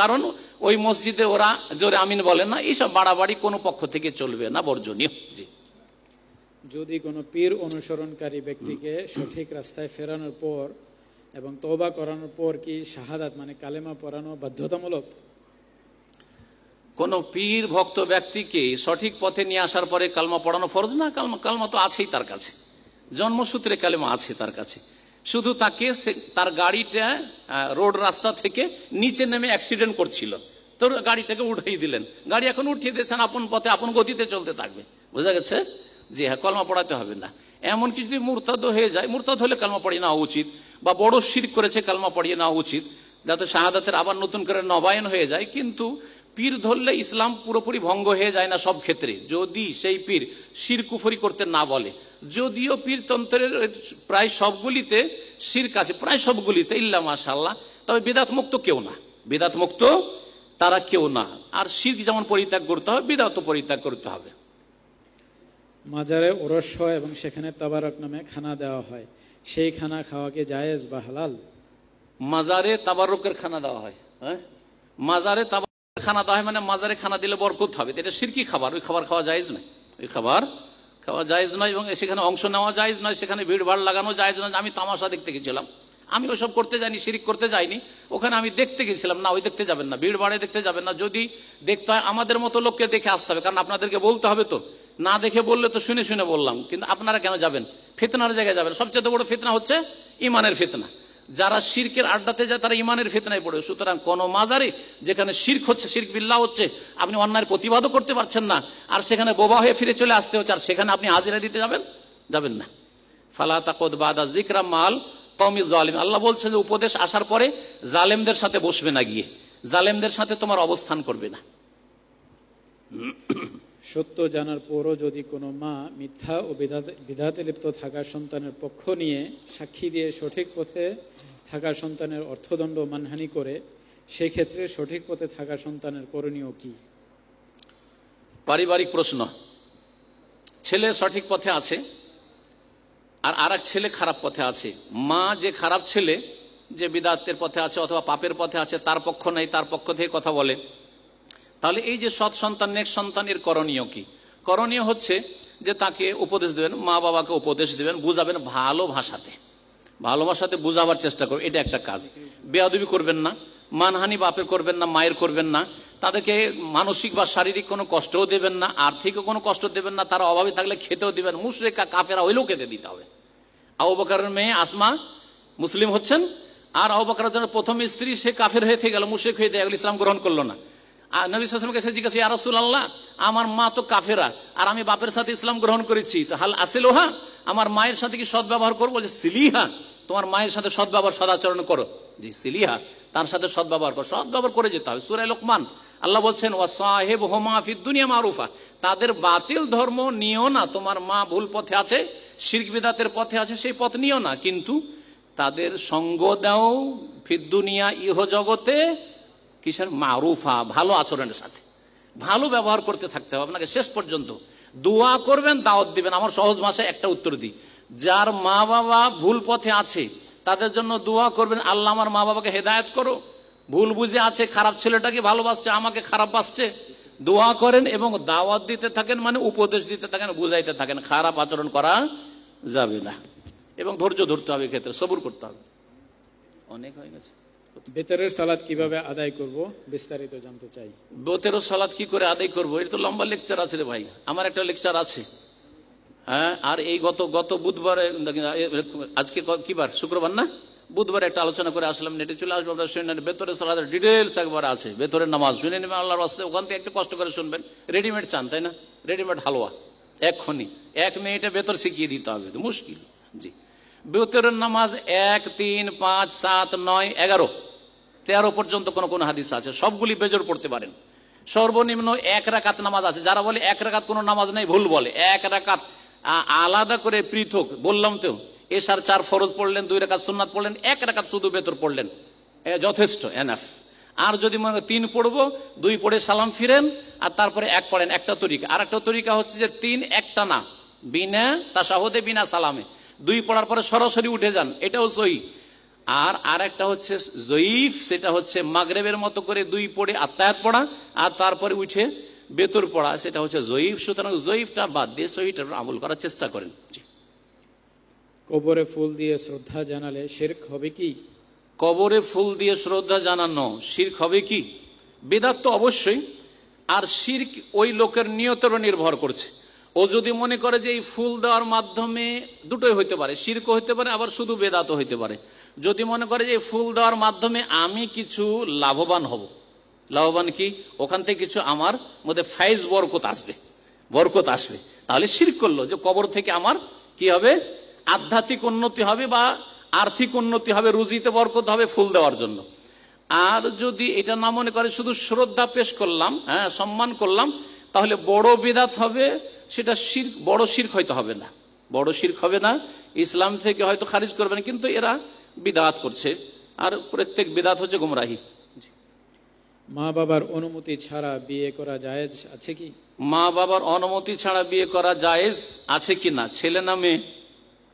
কারণ ওই মসজিদে ওরা জোরে আমিন বলে না এইসব বাড়াবাড়ি কোনো পক্ষ থেকে চলবে না বর্জনীয় জি যদি কোনো পীর অনুসরণকারী ব্যক্তিকে সঠিক রাস্তায় ফেরানোর পর এবং তোবা করানোর পর কি শাহাদাত মানে কালেমা পড়ানো বাধ্যতামূলক কোন পীর ভক্ত ব্যক্তিকে সঠিক পথে নিয়ে আসার পরে কালমা পড়ানো ফরজ না কালমা কালমা তো আছেই তার কাছে জন্মসূত্রে কালেমা আছে তার কাছে শুধু তাকে তার গাড়িটা রোড রাস্তা থেকে নিচে নেমে অ্যাক্সিডেন্ট করছিল তো গাড়িটাকে উঠিয়ে দিলেন গাড়ি এখন উঠিয়ে দিয়েছেন আপন পথে আপন গতিতে চলতে থাকবে বোঝা গেছে যে হ্যাঁ কলমা পড়াতে হবে না এমনকি যদি মূর্তাদ হয়ে যায় মূর্তাদ হলে কালমা পড়িয়ে নেওয়া উচিত বা বড় শির করেছে কালমা পড়িয়ে নেওয়া উচিত যাতে শাহাদাতের আবার নতুন করে নবায়ন হয়ে যায় কিন্তু পীর ধরলে ইসলাম পুরোপুরি ভঙ্গ হয়ে যায় না সব ক্ষেত্রে যদি সেই পীর শির কুফরি করতে না বলে যদিও পীরতন্ত্রের প্রায় সবগুলিতে শির্ক আছে প্রায় সবগুলিতে ইল্লা মাসাল্লাহ তবে বেদাত মুক্ত কেউ না বেদাত মুক্ত তারা কেউ না আর শির্ক যেমন পরিত্যাগ করতে হবে বেদাত পরিত্যাগ করতে হবে মাজারে ওরস হয় এবং সেখানে তাবারক নামে খানা দেওয়া হয় সেই খানা খাওয়াকে জায়েজ বা হালাল মাজারে তাবারকের খানা দেওয়া হয় হ্যাঁ মাজারে তাবারকের খানা দেওয়া হয় মানে মাজারে খানা দিলে বরকত হবে এটা সিরকি খাবার ওই খাবার খাওয়া জায়েজ নয় ওই খাবার খাওয়া জায়জ নয় এবং সেখানে অংশ নেওয়া জায়জ নয় সেখানে ভিড় ভাড় লাগানো জায়জ নয় আমি তামাশা দেখতে গেছিলাম আমি ওইসব করতে যাইনি সিরিক করতে যাইনি ওখানে আমি দেখতে গেছিলাম না ওই দেখতে যাবেন না ভিড় ভাড়ে দেখতে যাবেন না যদি দেখতে হয় আমাদের মতো লোককে দেখে আসতে হবে কারণ আপনাদেরকে বলতে হবে তো না দেখে বললে তো শুনে শুনে বললাম কিন্তু আপনারা কেন যাবেন ফিতনার জায়গায় যাবেন সবচেয়ে বড় ফিতনা হচ্ছে ইমানের ফিতনা যারা শির্কের আড্ডাতে যায় তারা ইমানের ফেতনায় পড়ে সুতরাং কোনো মাজারে যেখানে শির্ক হচ্ছে শির্ক বিল্লা হচ্ছে আপনি অন্যায়ের প্রতিবাদও করতে পারছেন না আর সেখানে বোবা হয়ে ফিরে চলে আসতে হচ্ছে আর সেখানে আপনি হাজিরা দিতে যাবেন যাবেন না ফালা তাকত বাদা জিকরা মাল কমি জালিম আল্লাহ বলছে যে উপদেশ আসার পরে জালেমদের সাথে বসবে না গিয়ে জালেমদের সাথে তোমার অবস্থান করবে না সত্য জানার পরও যদি কোনো মা মিথ্যা ও বিধাতে লিপ্ত থাকা সন্তানের পক্ষ নিয়ে সাক্ষী দিয়ে সঠিক পথে থাকা সন্তানের অর্থদণ্ড মানহানি করে সেক্ষেত্রে সঠিক পথে থাকা সন্তানের করণীয় কি পারিবারিক প্রশ্ন ছেলে সঠিক পথে আছে আর আর ছেলে খারাপ পথে আছে মা যে খারাপ ছেলে যে বিদাত্তের পথে আছে অথবা পাপের পথে আছে তার পক্ষ নেই তার পক্ষ থেকে কথা বলে তাহলে এই যে সৎ সন্তান নেক সন্তানের করণীয় কি করণীয় হচ্ছে যে তাকে উপদেশ দেবেন মা বাবাকে উপদেশ দেবেন বুঝাবেন ভালো ভাষাতে ভালো ভাষাতে বুঝাবার চেষ্টা করবেন এটা একটা কাজ বেয়াদবি করবেন না মানহানি বাপের করবেন না মায়ের করবেন না তাদেরকে মানসিক বা শারীরিক কোনো কষ্টও দেবেন না আর্থিকও কোনো কষ্ট দেবেন না তারা অভাবে থাকলে খেতেও দেবেন মুশরেকা কাফেরা হইলেও খেতে দিতে হবে আবু মেয়ে আসমা মুসলিম হচ্ছেন আর আবু প্রথম স্ত্রী সে কাফের হয়ে থেকে গেল মুশেক হয়ে দেয় ইসলাম গ্রহণ করলো না আর জিজ্ঞাসা আমার মা তো কাফেরা আর আমি বাপের সাথে ইসলাম গ্রহণ করেছি তো হাল আসিল হা আমার মায়ের সাথে কি সদ ব্যবহার করবো বলছে সিলিহা তোমার মায়ের সাথে সদ ব্যবহার সদাচরণ করো যে সিলিহা তার সাথে সদ ব্যবহার করো সদ ব্যবহার করে যেতে হবে সুরাই লোকমান আল্লাহ বলছেন ও সাহেব হোমাফি দুনিয়া মারুফা তাদের বাতিল ধর্ম নিও না তোমার মা ভুল পথে আছে শির্ক বিদাতের পথে আছে সেই পথ নিও না কিন্তু তাদের সঙ্গ দাও ফিদ্দুনিয়া ইহ জগতে কিসের মারুফা ভালো আচরণের সাথে ভালো ব্যবহার করতে থাকতে হবে আপনাকে শেষ পর্যন্ত দোয়া করবেন দাওয়াত দিবেন আমার সহজ মাসে একটা উত্তর দিই যার মা বাবা ভুল পথে আছে তাদের জন্য দোয়া করবেন আল্লাহ আমার মা বাবাকে হেদায়ত করো ভুল বুঝে আছে খারাপ ছেলেটাকে ভালোবাসছে আমাকে খারাপ বাসছে দোয়া করেন এবং দাওয়াত দিতে থাকেন মানে উপদেশ দিতে থাকেন বুঝাইতে থাকেন খারাপ আচরণ করা যাবে না এবং ধৈর্য ধরতে হবে ক্ষেত্রে সবুর করতে হবে অনেক হয়ে গেছে বেতরের সালাদ কিভাবে আদায় করব বিস্তারিত জানতে চাই বেতের সালাদ কি করে আদায় করব এটা তো লম্বা লেকচার আছে রে ভাই আমার একটা লেকচার আছে হ্যাঁ আর এই গত গত বুধবারে আজকে কি বার শুক্রবার না বুধবার একটা আলোচনা করে আসলাম নেটে চলে আসবো আমরা শুনে ভেতরে সালাদের ডিটেলস একবার আছে ভেতরে নামাজ শুনে নেবেন আল্লাহর আসতে ওখান থেকে একটু কষ্ট করে শুনবেন রেডিমেড চান তাই না রেডিমেড হালুয়া এক্ষুনি এক মিনিটে ভেতর শিখিয়ে দিতে হবে মুশকিল জি বেতরের নামাজ এক তিন পাঁচ সাত নয় এগারো তেরো পর্যন্ত কোনো কোনো হাদিস আছে সবগুলি বেজর পড়তে পারেন সর্বনিম্ন এক রাকাত নামাজ আছে যারা বলে এক রাকাত কোনো নামাজ নাই ভুল বলে এক রাকাত আলাদা করে পৃথক বললাম তো এসার চার ফরজ পড়লেন দুই রাকাত সুন্নাত পড়লেন এক রাকাত শুধু বেতর পড়লেন যথেষ্ট এনাফ আর যদি মনে করেন তিন পড়বো দুই পড়ে সালাম ফিরেন আর তারপরে এক পড়েন একটা তরিকা আর একটা তরিকা হচ্ছে যে তিন একটা না বিনা সহদে বিনা সালামে দুই পড়ার পরে সরাসরি উঠে যান এটাও সহি আর আর একটা হচ্ছে জয়ীফ সেটা হচ্ছে মাগরেবের মতো করে দুই পড়ে আত্মায়াত পড়া আর তারপরে উঠে বেতর পড়া সেটা হচ্ছে জয়ীফ সুতরাং জয়ীফটা বাদ দিয়ে সহিটা আমল করার চেষ্টা করেন কবরে ফুল দিয়ে শ্রদ্ধা জানালে শির্ক হবে কি কবরে ফুল দিয়ে শ্রদ্ধা জানানো শির্ক হবে কি বেদাত তো অবশ্যই আর শির্ক ওই লোকের নিয়তের নির্ভর করছে ও যদি মনে করে যে এই ফুল দেওয়ার মাধ্যমে দুটোই হইতে পারে শির্ক হইতে পারে আবার শুধু বেদাতও হইতে পারে যদি মনে করে যে ফুল দেওয়ার মাধ্যমে আমি কিছু লাভবান হব লাভবান কি ওখান থেকে কিছু আমার মধ্যে ফাইজ বরকত আসবে বরকত আসবে তাহলে শির করলো যে কবর থেকে আমার কি হবে আধ্যাত্মিক উন্নতি হবে বা আর্থিক উন্নতি হবে রুজিতে বরকত হবে ফুল দেওয়ার জন্য আর যদি এটা না মনে করে শুধু শ্রদ্ধা পেশ করলাম হ্যাঁ সম্মান করলাম তাহলে বড় বিদাত হবে সেটা শির বড় শির্ক হয়তো হবে না বড় শির্ক হবে না ইসলাম থেকে হয়তো খারিজ করবে না কিন্তু এরা বিদাত করছে আর প্রত্যেক বিদাত হচ্ছে গুমরাহি মা বাবার অনুমতি ছাড়া বিয়ে করা জায়েজ আছে কি মা বাবার অনুমতি ছাড়া বিয়ে করা জায়েজ আছে কি না ছেলে না মেয়ে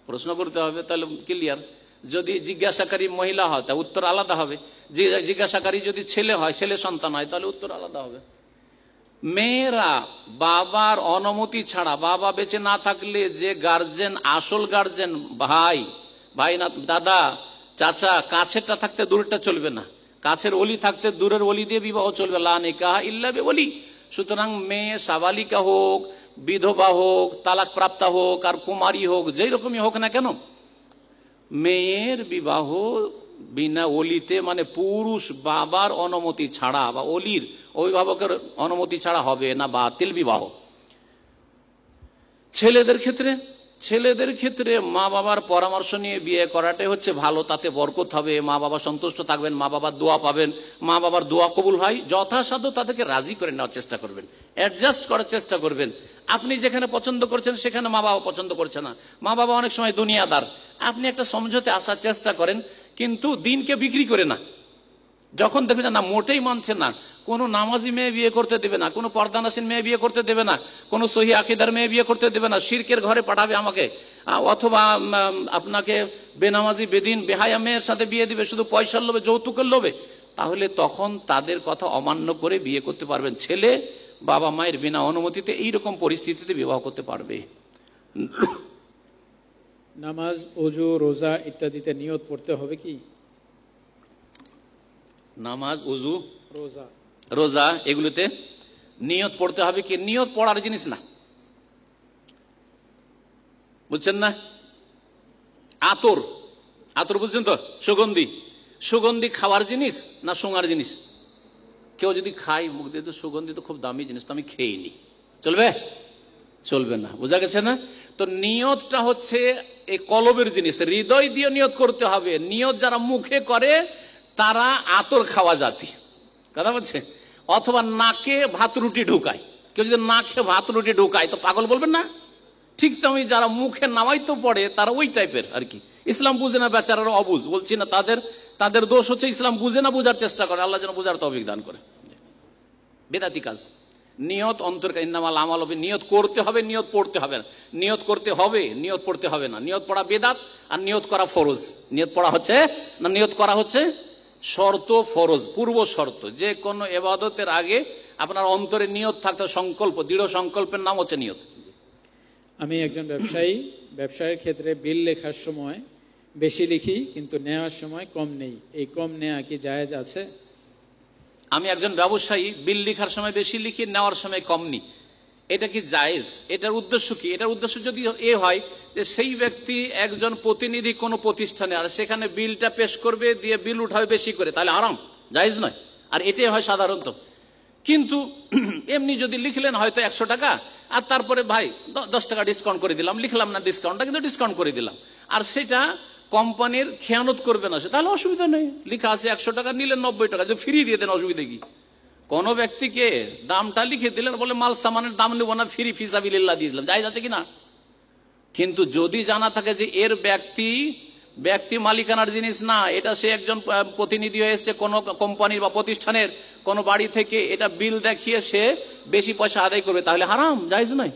প্রশ্ন করতে হবে তাহলে ক্লিয়ার যদি জিজ্ঞাসাকারী মহিলা হয় তা উত্তর আলাদা হবে জিজ্ঞাসাকারী যদি ছেলে হয় ছেলে সন্তান হয় তাহলে উত্তর আলাদা হবে মেয়েরা বাবার অনুমতি ছাড়া বাবা বেঁচে না থাকলে যে গার্জেন আসল গার্জেন ভাই ভাই না দাদা চাচা কাছেরটা থাকতে দূরেরটা চলবে না কাছের অলি থাকতে দূরের অলি দিয়ে বিবাহ চলবে লা নিকাহ ইল্লা বলি সুতরাং মেয়ে সাবালিকা হোক বিধবা হোক তালাক প্রাপ্তা হোক আর কুমারী হোক যেই রকমই হোক না কেন মেয়ের বিবাহ বিনা অলিতে মানে পুরুষ বাবার অনুমতি ছাড়া বা অলির অভিভাবকের অনুমতি ছাড়া হবে না বাতিল বিবাহ ছেলেদের ক্ষেত্রে ছেলেদের ক্ষেত্রে মা বাবার পরামর্শ নিয়ে বিয়ে করাটাই হচ্ছে ভালো তাতে বরকত হবে মা বাবা সন্তুষ্ট থাকবেন মা বাবার দোয়া পাবেন মা বাবার দোয়া কবুল হয় যথাসাধ্য তাদেরকে রাজি করে নেওয়ার চেষ্টা করবেন অ্যাডজাস্ট করার চেষ্টা করবেন আপনি যেখানে পছন্দ করছেন সেখানে মা বাবা পছন্দ করছে না মা বাবা অনেক সময় দুনিয়াদার আপনি একটা সমঝোতে আসার চেষ্টা করেন কিন্তু দিনকে বিক্রি করে না যখন দেখবেন না মোটেই মানছে না কোনো নামাজি মেয়ে বিয়ে করতে দেবে না কোনো পর্দানাসীন মেয়ে বিয়ে করতে দেবে না কোনো সহি আকিদার মেয়ে বিয়ে করতে দেবে না শিরকের ঘরে পাঠাবে আমাকে অথবা আপনাকে বেনামাজি বেদিন বেহায়া মেয়ের সাথে বিয়ে দিবে শুধু পয়সার লোভে যৌতুকের লোভে তাহলে তখন তাদের কথা অমান্য করে বিয়ে করতে পারবেন ছেলে বাবা মায়ের বিনা অনুমতিতে এইরকম পরিস্থিতিতে বিবাহ করতে পারবে নামাজ অজু রোজা ইত্যাদিতে নিয়ত পড়তে হবে কি নামাজ অজু রোজা রোজা এগুলোতে নিয়ত পড়তে হবে কি নিয়ত পড়ার জিনিস না বুঝছেন না আতর আতর বুঝছেন তো সুগন্ধি সুগন্ধি খাওয়ার জিনিস না শোঙার জিনিস কেউ যদি খায় মুখ দিয়ে তো সুগন্ধি তো খুব দামি জিনিস তো আমি খেয়ে নি চলবে চলবে না বোঝা গেছে না তো নিয়তটা হচ্ছে এই কলবের জিনিস হৃদয় দিয়ে নিয়ত করতে হবে নিয়ত যারা মুখে করে তারা আতর খাওয়া জাতি কথা বলছে অথবা নাকে ভাত রুটি ঢুকায় কেউ যদি নাকে ভাত রুটি ঢুকায় তো পাগল বলবেন না ঠিক তেমনি যারা মুখে নামাই তো পড়ে তারা ওই টাইপের আর কি ইসলাম বুঝে না বেচারার অবুজ বলছি না তাদের তাদের দোষ হচ্ছে ইসলাম বুঝে না বোঝার চেষ্টা করে আল্লাহ যেন বুঝার তো দান করে বেদাতি কাজ নিয়ত অন্তর ইন্নামাল আমাল হবে নিয়ত করতে হবে নিয়ত পড়তে হবে না নিয়ত করতে হবে নিয়ত পড়তে হবে না নিয়ত পড়া বেদাত আর নিয়ত করা ফরজ নিয়ত পড়া হচ্ছে না নিয়ত করা হচ্ছে শর্ত ফরজ পূর্ব শর্ত যে কোনো এবাদতের আগে আপনার অন্তরে নিয়ত থাকতে সংকল্প দৃঢ় সংকল্পের নাম হচ্ছে নিয়ত আমি একজন ব্যবসায়ী ব্যবসায়ের ক্ষেত্রে বিল লেখার সময় বেশি লিখি কিন্তু নেওয়ার সময় কম নেই এই কম নেওয়া কি জায়েজ আছে আমি একজন ব্যবসায়ী বিল লিখার সময় বেশি লিখি নেওয়ার সময় কম নিই এটা কি জায়েজ এটার উদ্দেশ্য কি এটার উদ্দেশ্য যদি এ হয় যে সেই ব্যক্তি একজন প্রতিনিধি কোনো প্রতিষ্ঠানে আর সেখানে বিলটা পেশ করবে দিয়ে বিল উঠাবে বেশি করে তাহলে আরাম জায়েজ নয় আর এটাই হয় সাধারণত কিন্তু এমনি যদি লিখলেন হয়তো একশো টাকা আর তারপরে ভাই দশ টাকা ডিসকাউন্ট করে দিলাম লিখলাম না ডিসকাউন্টটা কিন্তু ডিসকাউন্ট করে দিলাম আর সেটা কোম্পানির খেয়ানত করবে না সে তাহলে অসুবিধা নেই লিখা আছে একশো টাকা নিলেন নব্বই টাকা যদি ফ্রি দিয়ে দেন অসুবিধা কি কোনো ব্যক্তিকে দামটা লিখে দিলেন বলে মাল সামানের দাম নেবো না ফ্রি ফিসাবিল্লা দিয়ে দিলাম যাই যাচ্ছে কিনা কিন্তু যদি জানা থাকে যে এর ব্যক্তি ব্যক্তি মালিকানার জিনিস না এটা সে একজন প্রতিনিধি হয়ে এসছে কোনো কোম্পানির বা প্রতিষ্ঠানের কোনো বাড়ি থেকে এটা বিল দেখিয়ে সে বেশি পয়সা আদায় করবে তাহলে হারাম যাইজ নয়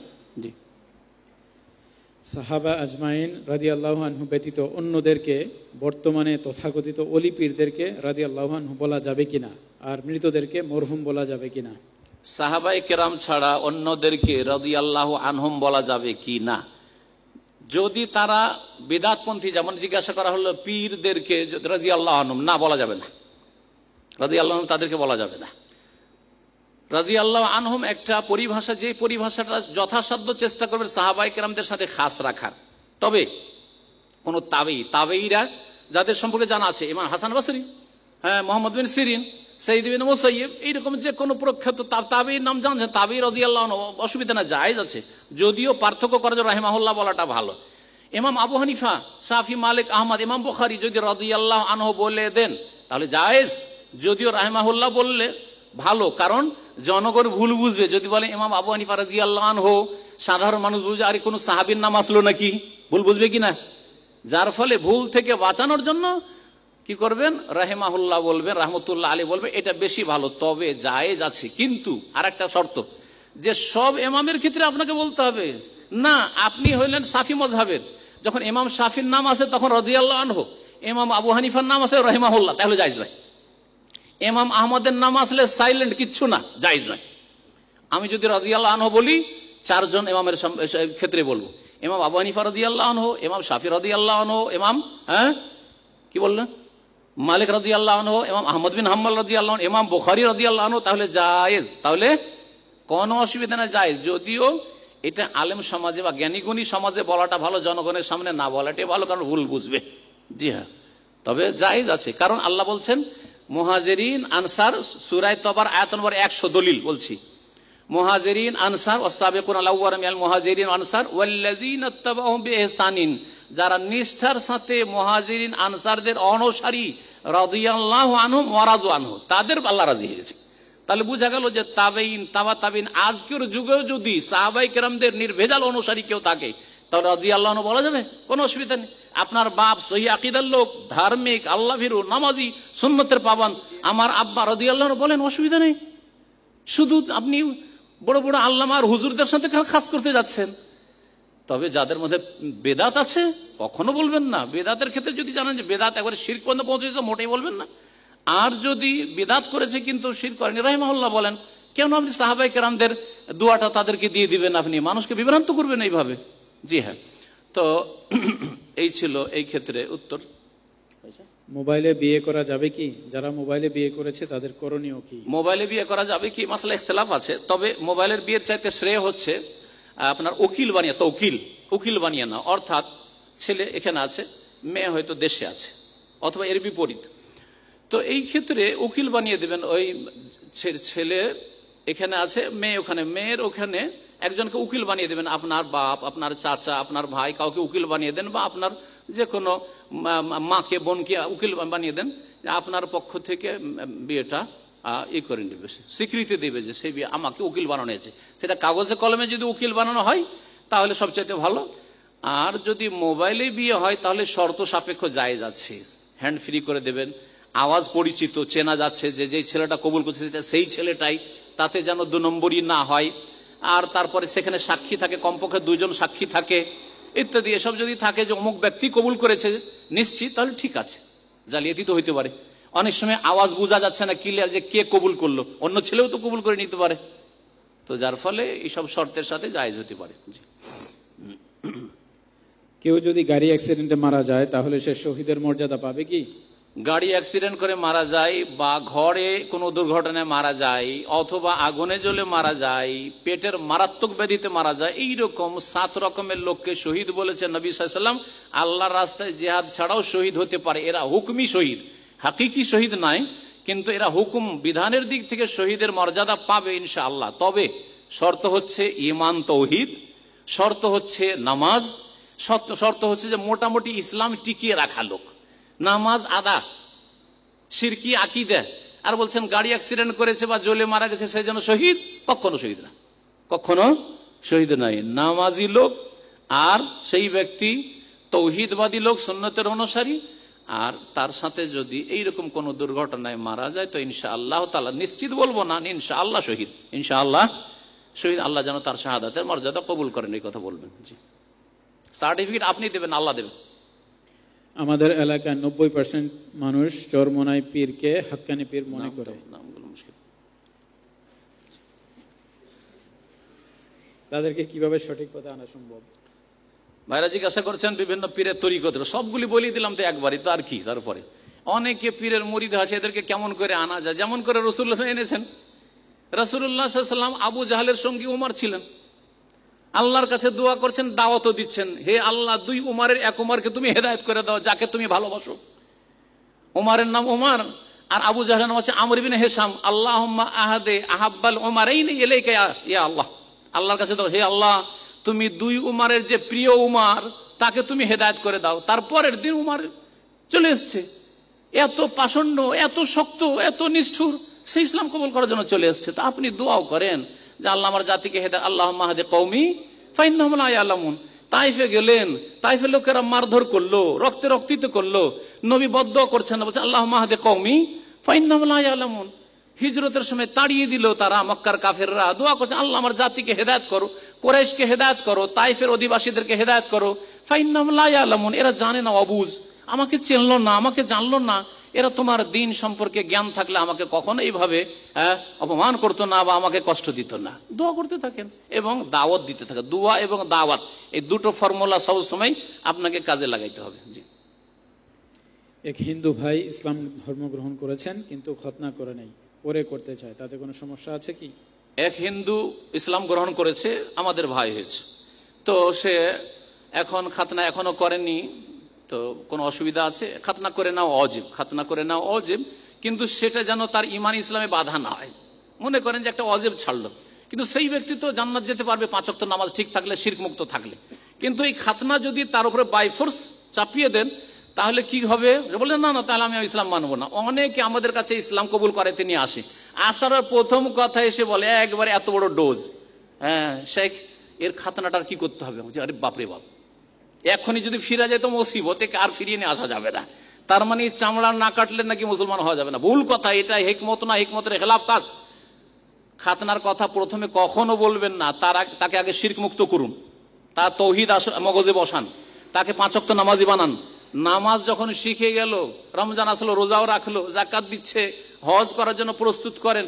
সাহাবা আজমাইন রাজি আল্লাহানহু ব্যতীত অন্যদেরকে বর্তমানে তথাকথিত অলি পীরদেরকে রাজি আল্লাহানহু বলা যাবে কিনা আর মৃতদেরকে মরহুম বলা যাবে কিনা সাহাবাই কেরাম ছাড়া অন্যদেরকে রাজি আল্লাহ আনহুম বলা যাবে কি না যদি তারা বেদাতপন্থী যেমন জিজ্ঞাসা করা হলো পীরদেরকে রাজি আল্লাহ আনহুম না বলা যাবে না রাজি আল্লাহ তাদেরকে বলা যাবে না রাজি আল্লাহ আনহম একটা পরিভাষা যে পরিভাষাটা যথাসাধ্য চেষ্টা করবে সাহাবাই কেরামদের সাথে খাস রাখার তবে কোন তাবেই তাবেইরা যাদের সম্পর্কে জানা আছে ইমান হাসান বাসরি হ্যাঁ মোহাম্মদ বিন সিরিন সঈদ বিন মুসাইব এইরকম যে কোনো প্রখ্যাত তাবির নাম জানছে তাবি রাজি আল্লাহ অসুবিধা না যায় আছে যদিও পার্থক্য করা যায় রাহেমাহুল্লাহ বলাটা ভালো ইমাম আবু হানিফা সাফি মালিক আহমদ ইমাম বোখারি যদি রাজি আল্লাহ আনহ বলে দেন তাহলে জায়েজ যদিও রাহেমাহুল্লাহ বললে ভালো কারণ জনগণ ভুল বুঝবে যদি বলে ইমাম আবু আনি রাজি আল্লাহন হো সাধারণ মানুষ বুঝবে আরে কোন সাহাবির নাম আসলো নাকি ভুল বুঝবে কি না যার ফলে ভুল থেকে বাঁচানোর জন্য কি করবেন রাহেমাহুল্লাহ বলবেন রাহমতুল্লাহ আলী বলবে এটা বেশি ভালো তবে যায় যাচ্ছে কিন্তু আর একটা শর্ত যে সব এমামের ক্ষেত্রে আপনাকে বলতে হবে না আপনি হইলেন সাফি মজাহের যখন এমাম সাফির নাম আছে তখন রদিয়াল্লাহ আনহো এমাম আবু হানিফার নাম আছে রহেমাহুল্লাহ তাহলে যাইজ ভাই এমাম আহমদের নাম আসলে সাইলেন্ট কিচ্ছু না জায়জ নয় আমি যদি রাজিয়াল্লাহ আনহো বলি চারজন এমামের ক্ষেত্রে বলবো এমাম আবু হানিফা রাজিয়াল্লাহ আনহো এমাম শাফি রাজিয়াল্লাহ আনহো এমাম হ্যাঁ কি বললেন মালিক রাজিয়াল্লাহ আল্লাহ এমাম আহমদ বিন হাম্মাল রাজিয়াল্লাহ আল্লাহ এমাম বুখারি রাজিয়াল্লাহ আল্লাহ তাহলে জায়েজ তাহলে কোনো অসুবিধা না জায়েজ যদিও এটা আলেম সমাজে বা জ্ঞানীগুণী সমাজে বলাটা ভালো জনগণের সামনে না বলাটাই ভালো কারণ ভুল বুঝবে জি হ্যাঁ তবে জায়েজ আছে কারণ আল্লাহ বলছেন মহাজেরিন আনসার সুরাই তবার আয়াত নম্বর একশো দলিল বলছি মহাজেরিন আনসার ওসাবেকুন আলাউরামিয়াল মহাজেরিন আনসার ওয়াল্লাজিন বেহসানিন যারা নিষ্ঠার সাথে মহাজেরিন আনসারদের অনসারী রাজিয়াল্লাহ আনহুম ওয়ারাজু আনহু তাদের আল্লাহ রাজি হয়েছে তাহলে বোঝা গেল যে তাবেইন তাবা তাবিন আজকের যুগেও যদি সাহাবাই কেরামদের নির্ভেজাল অনুসারী কেউ থাকে তাহলে রাজি আল্লাহ বলা যাবে কোনো অসুবিধা নেই আপনার বাপ সহি আকিদার লোক ধার্মিক আল্লাহ ভিরু নামাজি সুন্নতের পাবান আমার আব্বা রদি আল্লাহর বলেন অসুবিধা নেই শুধু আপনি বড় বড় আল্লামার হুজুরদের সাথে খাস করতে যাচ্ছেন তবে যাদের মধ্যে বেদাত আছে কখনো বলবেন না বেদাতের ক্ষেত্রে যদি জানেন যে বেদাত একবারে শির পর্যন্ত পৌঁছে তো মোটেই বলবেন না আর যদি বেদাত করেছে কিন্তু শির করেনি রাহিমাহুল্লাহ বলেন কেন আপনি সাহাবাই কেরামদের দোয়াটা তাদেরকে দিয়ে দিবেন আপনি মানুষকে বিভ্রান্ত করবেন এইভাবে জি হ্যাঁ তো এই ছিল এই ক্ষেত্রে উত্তর মোবাইলে বিয়ে করা যাবে কি যারা মোবাইলে বিয়ে করেছে তাদের করণীয় কি মোবাইলে বিয়ে করা যাবে কি মাসলা ইখতলাফ আছে তবে মোবাইলের বিয়ের চাইতে শ্রেয় হচ্ছে আপনার উকিল বানিয়ে তো উকিল উকিল বানিয়ে না অর্থাৎ ছেলে এখানে আছে মেয়ে হয়তো দেশে আছে অথবা এর বিপরীত তো এই ক্ষেত্রে উকিল বানিয়ে দেবেন ওই ছেলে এখানে আছে মেয়ে ওখানে মেয়ের ওখানে একজনকে উকিল বানিয়ে দেবেন আপনার বাপ আপনার চাচা আপনার ভাই কাউকে উকিল বানিয়ে দেন বা আপনার যে কোনো মাকে বোনকে উকিল বানিয়ে দেন আপনার পক্ষ থেকে বিয়েটা ই করে নেবে স্বীকৃতি দেবে যে সেই বিয়ে আমাকে উকিল বানানো হয়েছে সেটা কাগজে কলমে যদি উকিল বানানো হয় তাহলে সবচেয়ে ভালো আর যদি মোবাইলে বিয়ে হয় তাহলে শর্ত সাপেক্ষ যায় যাচ্ছে হ্যান্ড ফ্রি করে দেবেন আওয়াজ পরিচিত চেনা যাচ্ছে যে যে ছেলেটা কবুল করছে সেটা সেই ছেলেটাই তাতে যেন দু নম্বরই না হয় আর তারপরে সেখানে সাক্ষী থাকে কমপক্ষে দুইজন সাক্ষী থাকে ইত্যাদি এসব যদি থাকে যে অমুক ব্যক্তি কবুল করেছে নিশ্চিত তাহলে ঠিক আছে জালিয়াতি তো হইতে পারে অনেক সময় আওয়াজ বোঝা যাচ্ছে না ক্লিয়ার যে কে কবুল করলো অন্য ছেলেও তো কবুল করে নিতে পারে তো যার ফলে এইসব শর্তের সাথে জায়জ হতে পারে কেউ যদি গাড়ি অ্যাক্সিডেন্টে মারা যায় তাহলে সে শহীদের মর্যাদা পাবে কি গাড়ি অ্যাক্সিডেন্ট করে মারা যায় বা ঘরে কোনো দুর্ঘটনায় মারা যায় অথবা আগুনে জ্বলে মারা যায় পেটের মারাত্মক ব্যাধিতে মারা যায় এই রকম সাত রকমের লোককে শহীদ বলেছেন নবী সাহাশাল্লাম আল্লাহর রাস্তায় জেহাদ ছাড়াও শহীদ হতে পারে এরা হুকমি শহীদ হাকিকি শহীদ নাই কিন্তু এরা হুকুম বিধানের দিক থেকে শহীদের মর্যাদা পাবে ইনশা আল্লাহ তবে শর্ত হচ্ছে ইমান তৌহিদ শর্ত হচ্ছে নামাজ শর্ত হচ্ছে যে মোটামুটি ইসলাম টিকিয়ে রাখা লোক নামাজ আদা সিরকি দেয় আর বলছেন গাড়ি অ্যাক্সিডেন্ট করেছে বা জলে মারা গেছে সে যেন শহীদ কখনো শহীদ না কখনো শহীদ নাই নামাজি লোক আর সেই ব্যক্তি তৌহিদবাদী লোক সন্ন্যতের অনুসারী আর তার সাথে যদি এইরকম কোন দুর্ঘটনায় মারা যায় তো ইনশা আল্লাহ তালা নিশ্চিত বলবো না ইনশা আল্লাহ শহীদ ইনশা আল্লাহ শহীদ আল্লাহ যেন তার শাহাদাতের মর্যাদা কবুল করেন এই কথা বলবেন জি সার্টিফিকেট আপনি দেবেন আল্লাহ দেবেন আমাদের এলাকার নব্বই পার্সেন্ট মানুষ চরমোনাই পীরকে হাক্কানি পীর মনে করে তাদেরকে কিভাবে সঠিক পথে আনা সম্ভব ভাইরা জিজ্ঞাসা করছেন বিভিন্ন পীরের তৈরি করতে সবগুলি বলি দিলাম তো একবারই তো আর কি তারপরে অনেকে পীরের মরিদ আছে এদেরকে কেমন করে আনা যায় যেমন করে রসুল্লাহ এনেছেন রসুল্লাহ আবু জাহালের সঙ্গী উমার ছিলেন আল্লাহর কাছে দোয়া করছেন দাওয়াত দিচ্ছেন হে আল্লাহ দুই উমারের এক উমারকে তুমি হেদায়ত করে দাও যাকে তুমি ভালোবাসো উমারের নাম উমার আর আবু জাহান আছে আমর বিন হেসাম আল্লাহ আহাদে আহাব্বাল উমার এই নেই এলে আল্লাহ আল্লাহর কাছে দাও হে আল্লাহ তুমি দুই উমারের যে প্রিয় উমার তাকে তুমি হেদায়ত করে দাও তারপরের দিন উমার চলে এসছে এত পাষণ্ড এত শক্ত এত নিষ্ঠুর সে ইসলাম কবল করার জন্য চলে এসছে তা আপনি দোয়াও করেন যে আল্লাহ আমার জাতিকে হেদে আল্লাহ মাহাদে কৌমি ফাইন আলামুন তাইফে গেলেন তাইফে লোকেরা মারধর করলো রক্তে রক্তিত করলো নবী বদ্ধ করছেন না বলছে আল্লাহ মাহাদে কৌমি ফাইন আলামুন হিজরতের সময় তাড়িয়ে দিল তারা মক্কার কাফেররা দোয়া করছে আল্লাহ আমার জাতিকে হেদায়ত করো কোরেশকে হেদায়ত করো তাইফের অধিবাসীদেরকে হেদায়ত করো ফাইন আলামুন এরা জানে না অবুজ আমাকে চিনল না আমাকে জানলো না এরা তোমার দিন সম্পর্কে জ্ঞান থাকলে আমাকে কখনো এইভাবে অপমান করতো না বা আমাকে কষ্ট দিত না দোয়া করতে থাকেন এবং দাওয়াত দিতে থাকে দোয়া এবং দাওয়াত এই দুটো ফর্মুলা সবসময় আপনাকে কাজে লাগাইতে হবে জি এক হিন্দু ভাই ইসলাম ধর্ম গ্রহণ করেছেন কিন্তু খতনা করে নেই পরে করতে চায় তাতে কোনো সমস্যা আছে কি এক হিন্দু ইসলাম গ্রহণ করেছে আমাদের ভাই হয়েছে তো সে এখন খাতনা এখনো করেনি তো কোনো অসুবিধা আছে খাতনা করে নাও অজীব খাতনা করে নাও অজীব কিন্তু সেটা যেন তার ইমান ইসলামে বাধা না হয় মনে করেন যে একটা অজেব ছাড়লো কিন্তু সেই ব্যক্তি তো জান্নাত যেতে পারবে পাঁচক্ত নামাজ ঠিক থাকলে মুক্ত থাকলে কিন্তু এই খাতনা যদি তার উপরে বাইফোর্স চাপিয়ে দেন তাহলে কি হবে বলে না না তাহলে আমি ইসলাম মানবো না অনেকে আমাদের কাছে ইসলাম কবুল করে তিনি আসে আসার প্রথম কথা এসে বলে একবারে এত বড় ডোজ হ্যাঁ শেখ এর খাতনাটার কি করতে হবে আরে বাপরে বাপ এখনই যদি ফিরা যায় তো মুসিবতে আর ফিরিয়ে নিয়ে আসা যাবে না তার মানে চামড়া না কাটলে নাকি মুসলমান হওয়া যাবে না ভুল কথা এটা হেকমত না হেকমতের খেলাফ কাজ খাতনার কথা প্রথমে কখনো বলবেন না তার তাকে আগে শির্ক মুক্ত করুন তার তৌহিদ মগজে বসান তাকে পাঁচক্ত নামাজি বানান নামাজ যখন শিখে গেল রমজান আসলো রোজাও রাখলো জাকাত দিচ্ছে হজ করার জন্য প্রস্তুত করেন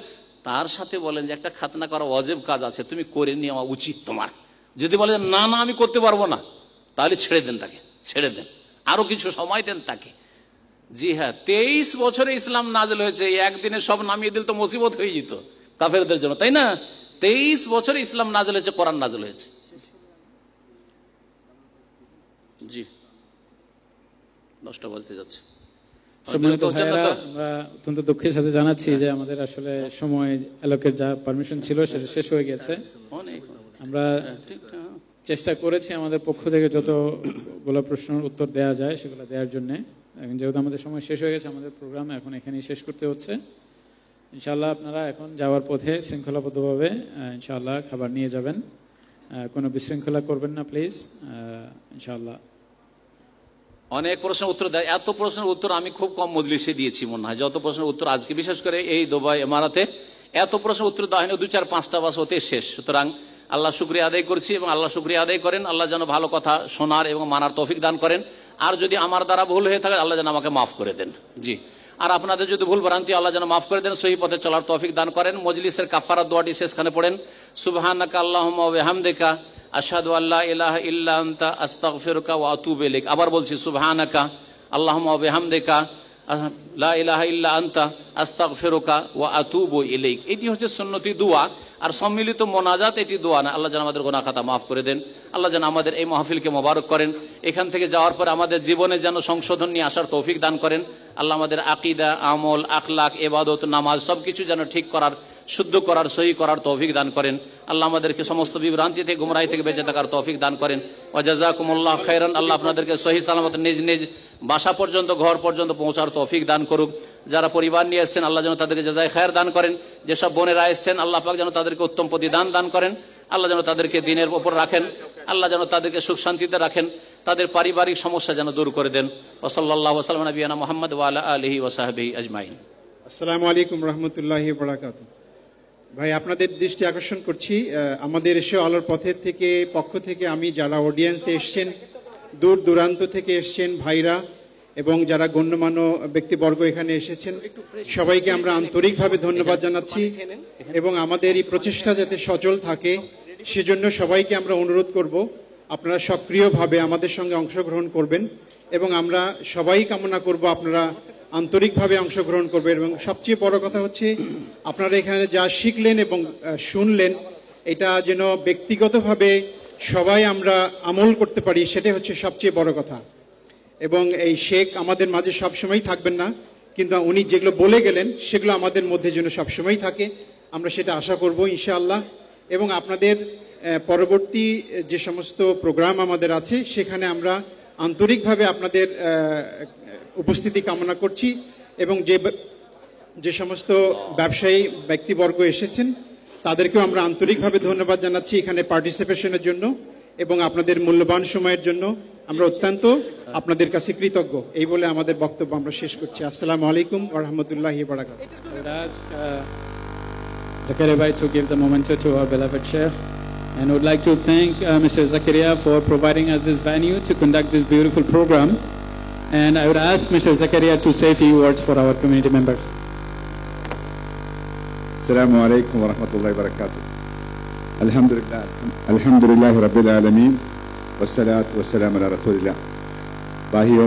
তার সাথে বলেন যে একটা খাতনা করা অজেব কাজ আছে তুমি করে নিয়ে আমার উচিত তোমার যদি বলে না না আমি করতে পারবো না তাহলে ছেড়ে দেন তাকে ছেড়ে দেন আরো কিছু সময় দেন তাকে জি হ্যাঁ তেইশ বছরে ইসলাম নাজল হয়েছে একদিনে সব নামিয়ে দিল তো মুসিবত হয়ে যেত কাফেরদের জন্য তাই না তেইশ বছরে ইসলাম নাজল হয়েছে কোরআন নাজল হয়েছে জি নষ্ট বাজতে যাচ্ছে অত্যন্ত দুঃখের সাথে জানাচ্ছি যে আমাদের আসলে সময় এলোকের যা পারমিশন ছিল সেটা শেষ হয়ে গেছে আমরা হ্যাঁ, চেষ্টা করেছি আমাদের পক্ষ থেকে যতগুলো প্রশ্নের উত্তর দেওয়া যায় সেগুলো দেওয়ার জন্যে এখন যেহেতু আমাদের সময় শেষ হয়ে গেছে আমাদের প্রোগ্রাম এখন এখানেই শেষ করতে হচ্ছে ইনশাল্লাহ আপনারা এখন যাওয়ার পথে শৃঙ্খলাবদ্ধভাবে ইনশাল্লাহ খাবার নিয়ে যাবেন কোনো বিশৃঙ্খলা করবেন না প্লিজ ইনশাল্লাহ অনেক প্রশ্নের উত্তর দেয় এত প্রশ্নের উত্তর আমি খুব কম মজলিসে দিয়েছি মনে হয় যত প্রশ্নের উত্তর আজকে বিশেষ করে এই দুবাই এমারাতে এত প্রশ্নের উত্তর দেওয়া হয়নি দু চার পাঁচটা বাস হতে শেষ সুতরাং আল্লাহ শুক্রিয়া আদায় করছি এবং আল্লাহ শুক্রিয়া আদায় করেন আল্লাহ যেন ভালো কথা শোনার এবং মানার তৌফিক দান করেন আর যদি আমার দ্বারা ভুল হয়ে থাকে আল্লাহ যেন আমাকে মাফ করে দেন জি আর আপনাদের যদি ভুল ভ্রান্তি আল্লাহ যেন মাফ করে দেন সহি পথে চলার তৌফিক দান করেন মজলিসের কাফারা দোয়াটি শেষখানে পড়েন সুবাহানাকা আল্লাহমদেকা আসাদু আল্লাহ ইলাহ ইল্লান্তা আস্তাক ফিরকা ও বেলিক আবার বলছি সুবাহানাকা আল্লাহমদেকা লা ইলাহা ইল্লা আন্তা আস্তাক ও আতু ইলেক এটি হচ্ছে সন্নতি দুয়া আর সম্মিলিত মোনাজাত এটি দোয়া না আল্লাহ যেন আমাদের গোনা খাতা মাফ করে দেন আল্লাহ যেন আমাদের এই মাহফিলকে মোবারক করেন এখান থেকে যাওয়ার পর আমাদের জীবনে যেন সংশোধন নিয়ে আসার তৌফিক দান করেন আল্লাহ আমাদের আকিদা আমল আখলাক এবাদত নামাজ সবকিছু যেন ঠিক করার শুদ্ধ করার সহি করার তৌফিক দান করেন আল্লাহ আমাদেরকে সমস্ত বিভ্রান্তি থেকে গুমরাহি থেকে বেঁচে থাকার তৌফিক দান করেন ওয়াজাকুমুল্লাহ খাইরান আল্লাহ আপনাদেরকে সহি সালামত নিজ নিজ বাসা পর্যন্ত ঘর পর্যন্ত পৌঁছার তৌফিক দান করুক যারা পরিবার নিয়ে এসছেন আল্লাহ যেন তাদেরকে যা খায়ের দান করেন যেসব বোনেরা এসছেন আল্লাহ পাক যেন তাদেরকে উত্তম প্রতিদান দান করেন আল্লাহ যেন তাদেরকে দিনের ওপর রাখেন আল্লাহ যেন তাদেরকে সুখ শান্তিতে রাখেন তাদের পারিবারিক সমস্যা যেন দূর করে দেন ওসল্লাহ ওসালাম নবীনা মোহাম্মদ ওয়ালা আলহি ওসাহাবি আজমাইন আসসালামু আলাইকুম রহমতুল্লাহ বরাকাত ভাই আপনাদের দৃষ্টি আকর্ষণ করছি আমাদের এসে আলোর পথের থেকে পক্ষ থেকে আমি যারা অডিয়েন্সে এসছেন দূর দূরান্ত থেকে এসছেন ভাইরা এবং যারা গণ্যমান্য ব্যক্তিবর্গ এখানে এসেছেন সবাইকে আমরা আন্তরিকভাবে ধন্যবাদ জানাচ্ছি এবং আমাদের এই প্রচেষ্টা যাতে সচল থাকে সেজন্য সবাইকে আমরা অনুরোধ করব আপনারা সক্রিয়ভাবে আমাদের সঙ্গে অংশগ্রহণ করবেন এবং আমরা সবাই কামনা করব আপনারা আন্তরিকভাবে অংশগ্রহণ করবেন এবং সবচেয়ে বড় কথা হচ্ছে আপনারা এখানে যা শিখলেন এবং শুনলেন এটা যেন ব্যক্তিগতভাবে সবাই আমরা আমল করতে পারি সেটাই হচ্ছে সবচেয়ে বড় কথা এবং এই শেখ আমাদের মাঝে সবসময়ই থাকবেন না কিন্তু উনি যেগুলো বলে গেলেন সেগুলো আমাদের মধ্যে যেন সবসময়ই থাকে আমরা সেটা আশা করব ইনশাআল্লাহ এবং আপনাদের পরবর্তী যে সমস্ত প্রোগ্রাম আমাদের আছে সেখানে আমরা আন্তরিকভাবে আপনাদের উপস্থিতি কামনা করছি এবং যে যে সমস্ত ব্যবসায়ী ব্যক্তিবর্গ এসেছেন তাদেরকেও আমরা আন্তরিকভাবে ধন্যবাদ জানাচ্ছি এখানে পার্টিসিপেশনের জন্য এবং আপনাদের মূল্যবান সময়ের জন্য আমরা অত্যন্ত আপনাদের কাছে কৃতজ্ঞ এই বলে আমাদের বক্তব্য আমরা শেষ করছি আসসালামু আলাইকুম uh, Zakaria to give the moment to our beloved Sheikh. And would like to thank uh, Mr. Zakaria for providing us this venue to conduct this beautiful program. And I would ask Mr. Zakaria to say a few words for our community members. Assalamu alaikum ورحمة الله وبركاته الحمد لله الحمد वसलात वसलाम रसोल्ला भाइयों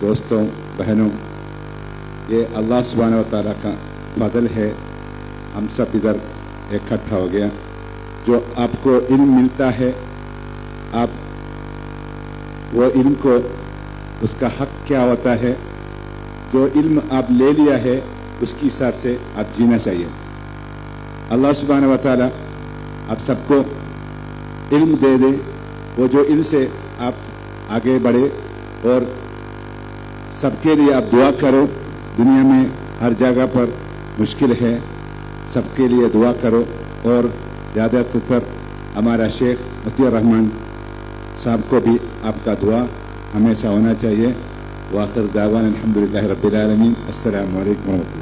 दोस्तों बहनों ये अल्लाह सुबहान तला का बदल है हम सब इधर इकट्ठा हो गया जो आपको इल्म मिलता है आप वो इल्म को उसका हक क्या होता है जो इल्म आप ले लिया है उसके हिसाब से आप जीना चाहिए अल्लाह सुबहान वाली आप सबको इल्म दे दे वो जो इनसे आप आगे बढ़े और सबके लिए आप दुआ करो दुनिया में हर जगह पर मुश्किल है सबके लिए दुआ करो और ज्यादा पर हमारा शेख मतिया रहमान साहब को भी आपका दुआ हमेशा होना चाहिए वाखिर दावान अलहमदिल्ला रबीआलमीन असल वरहमल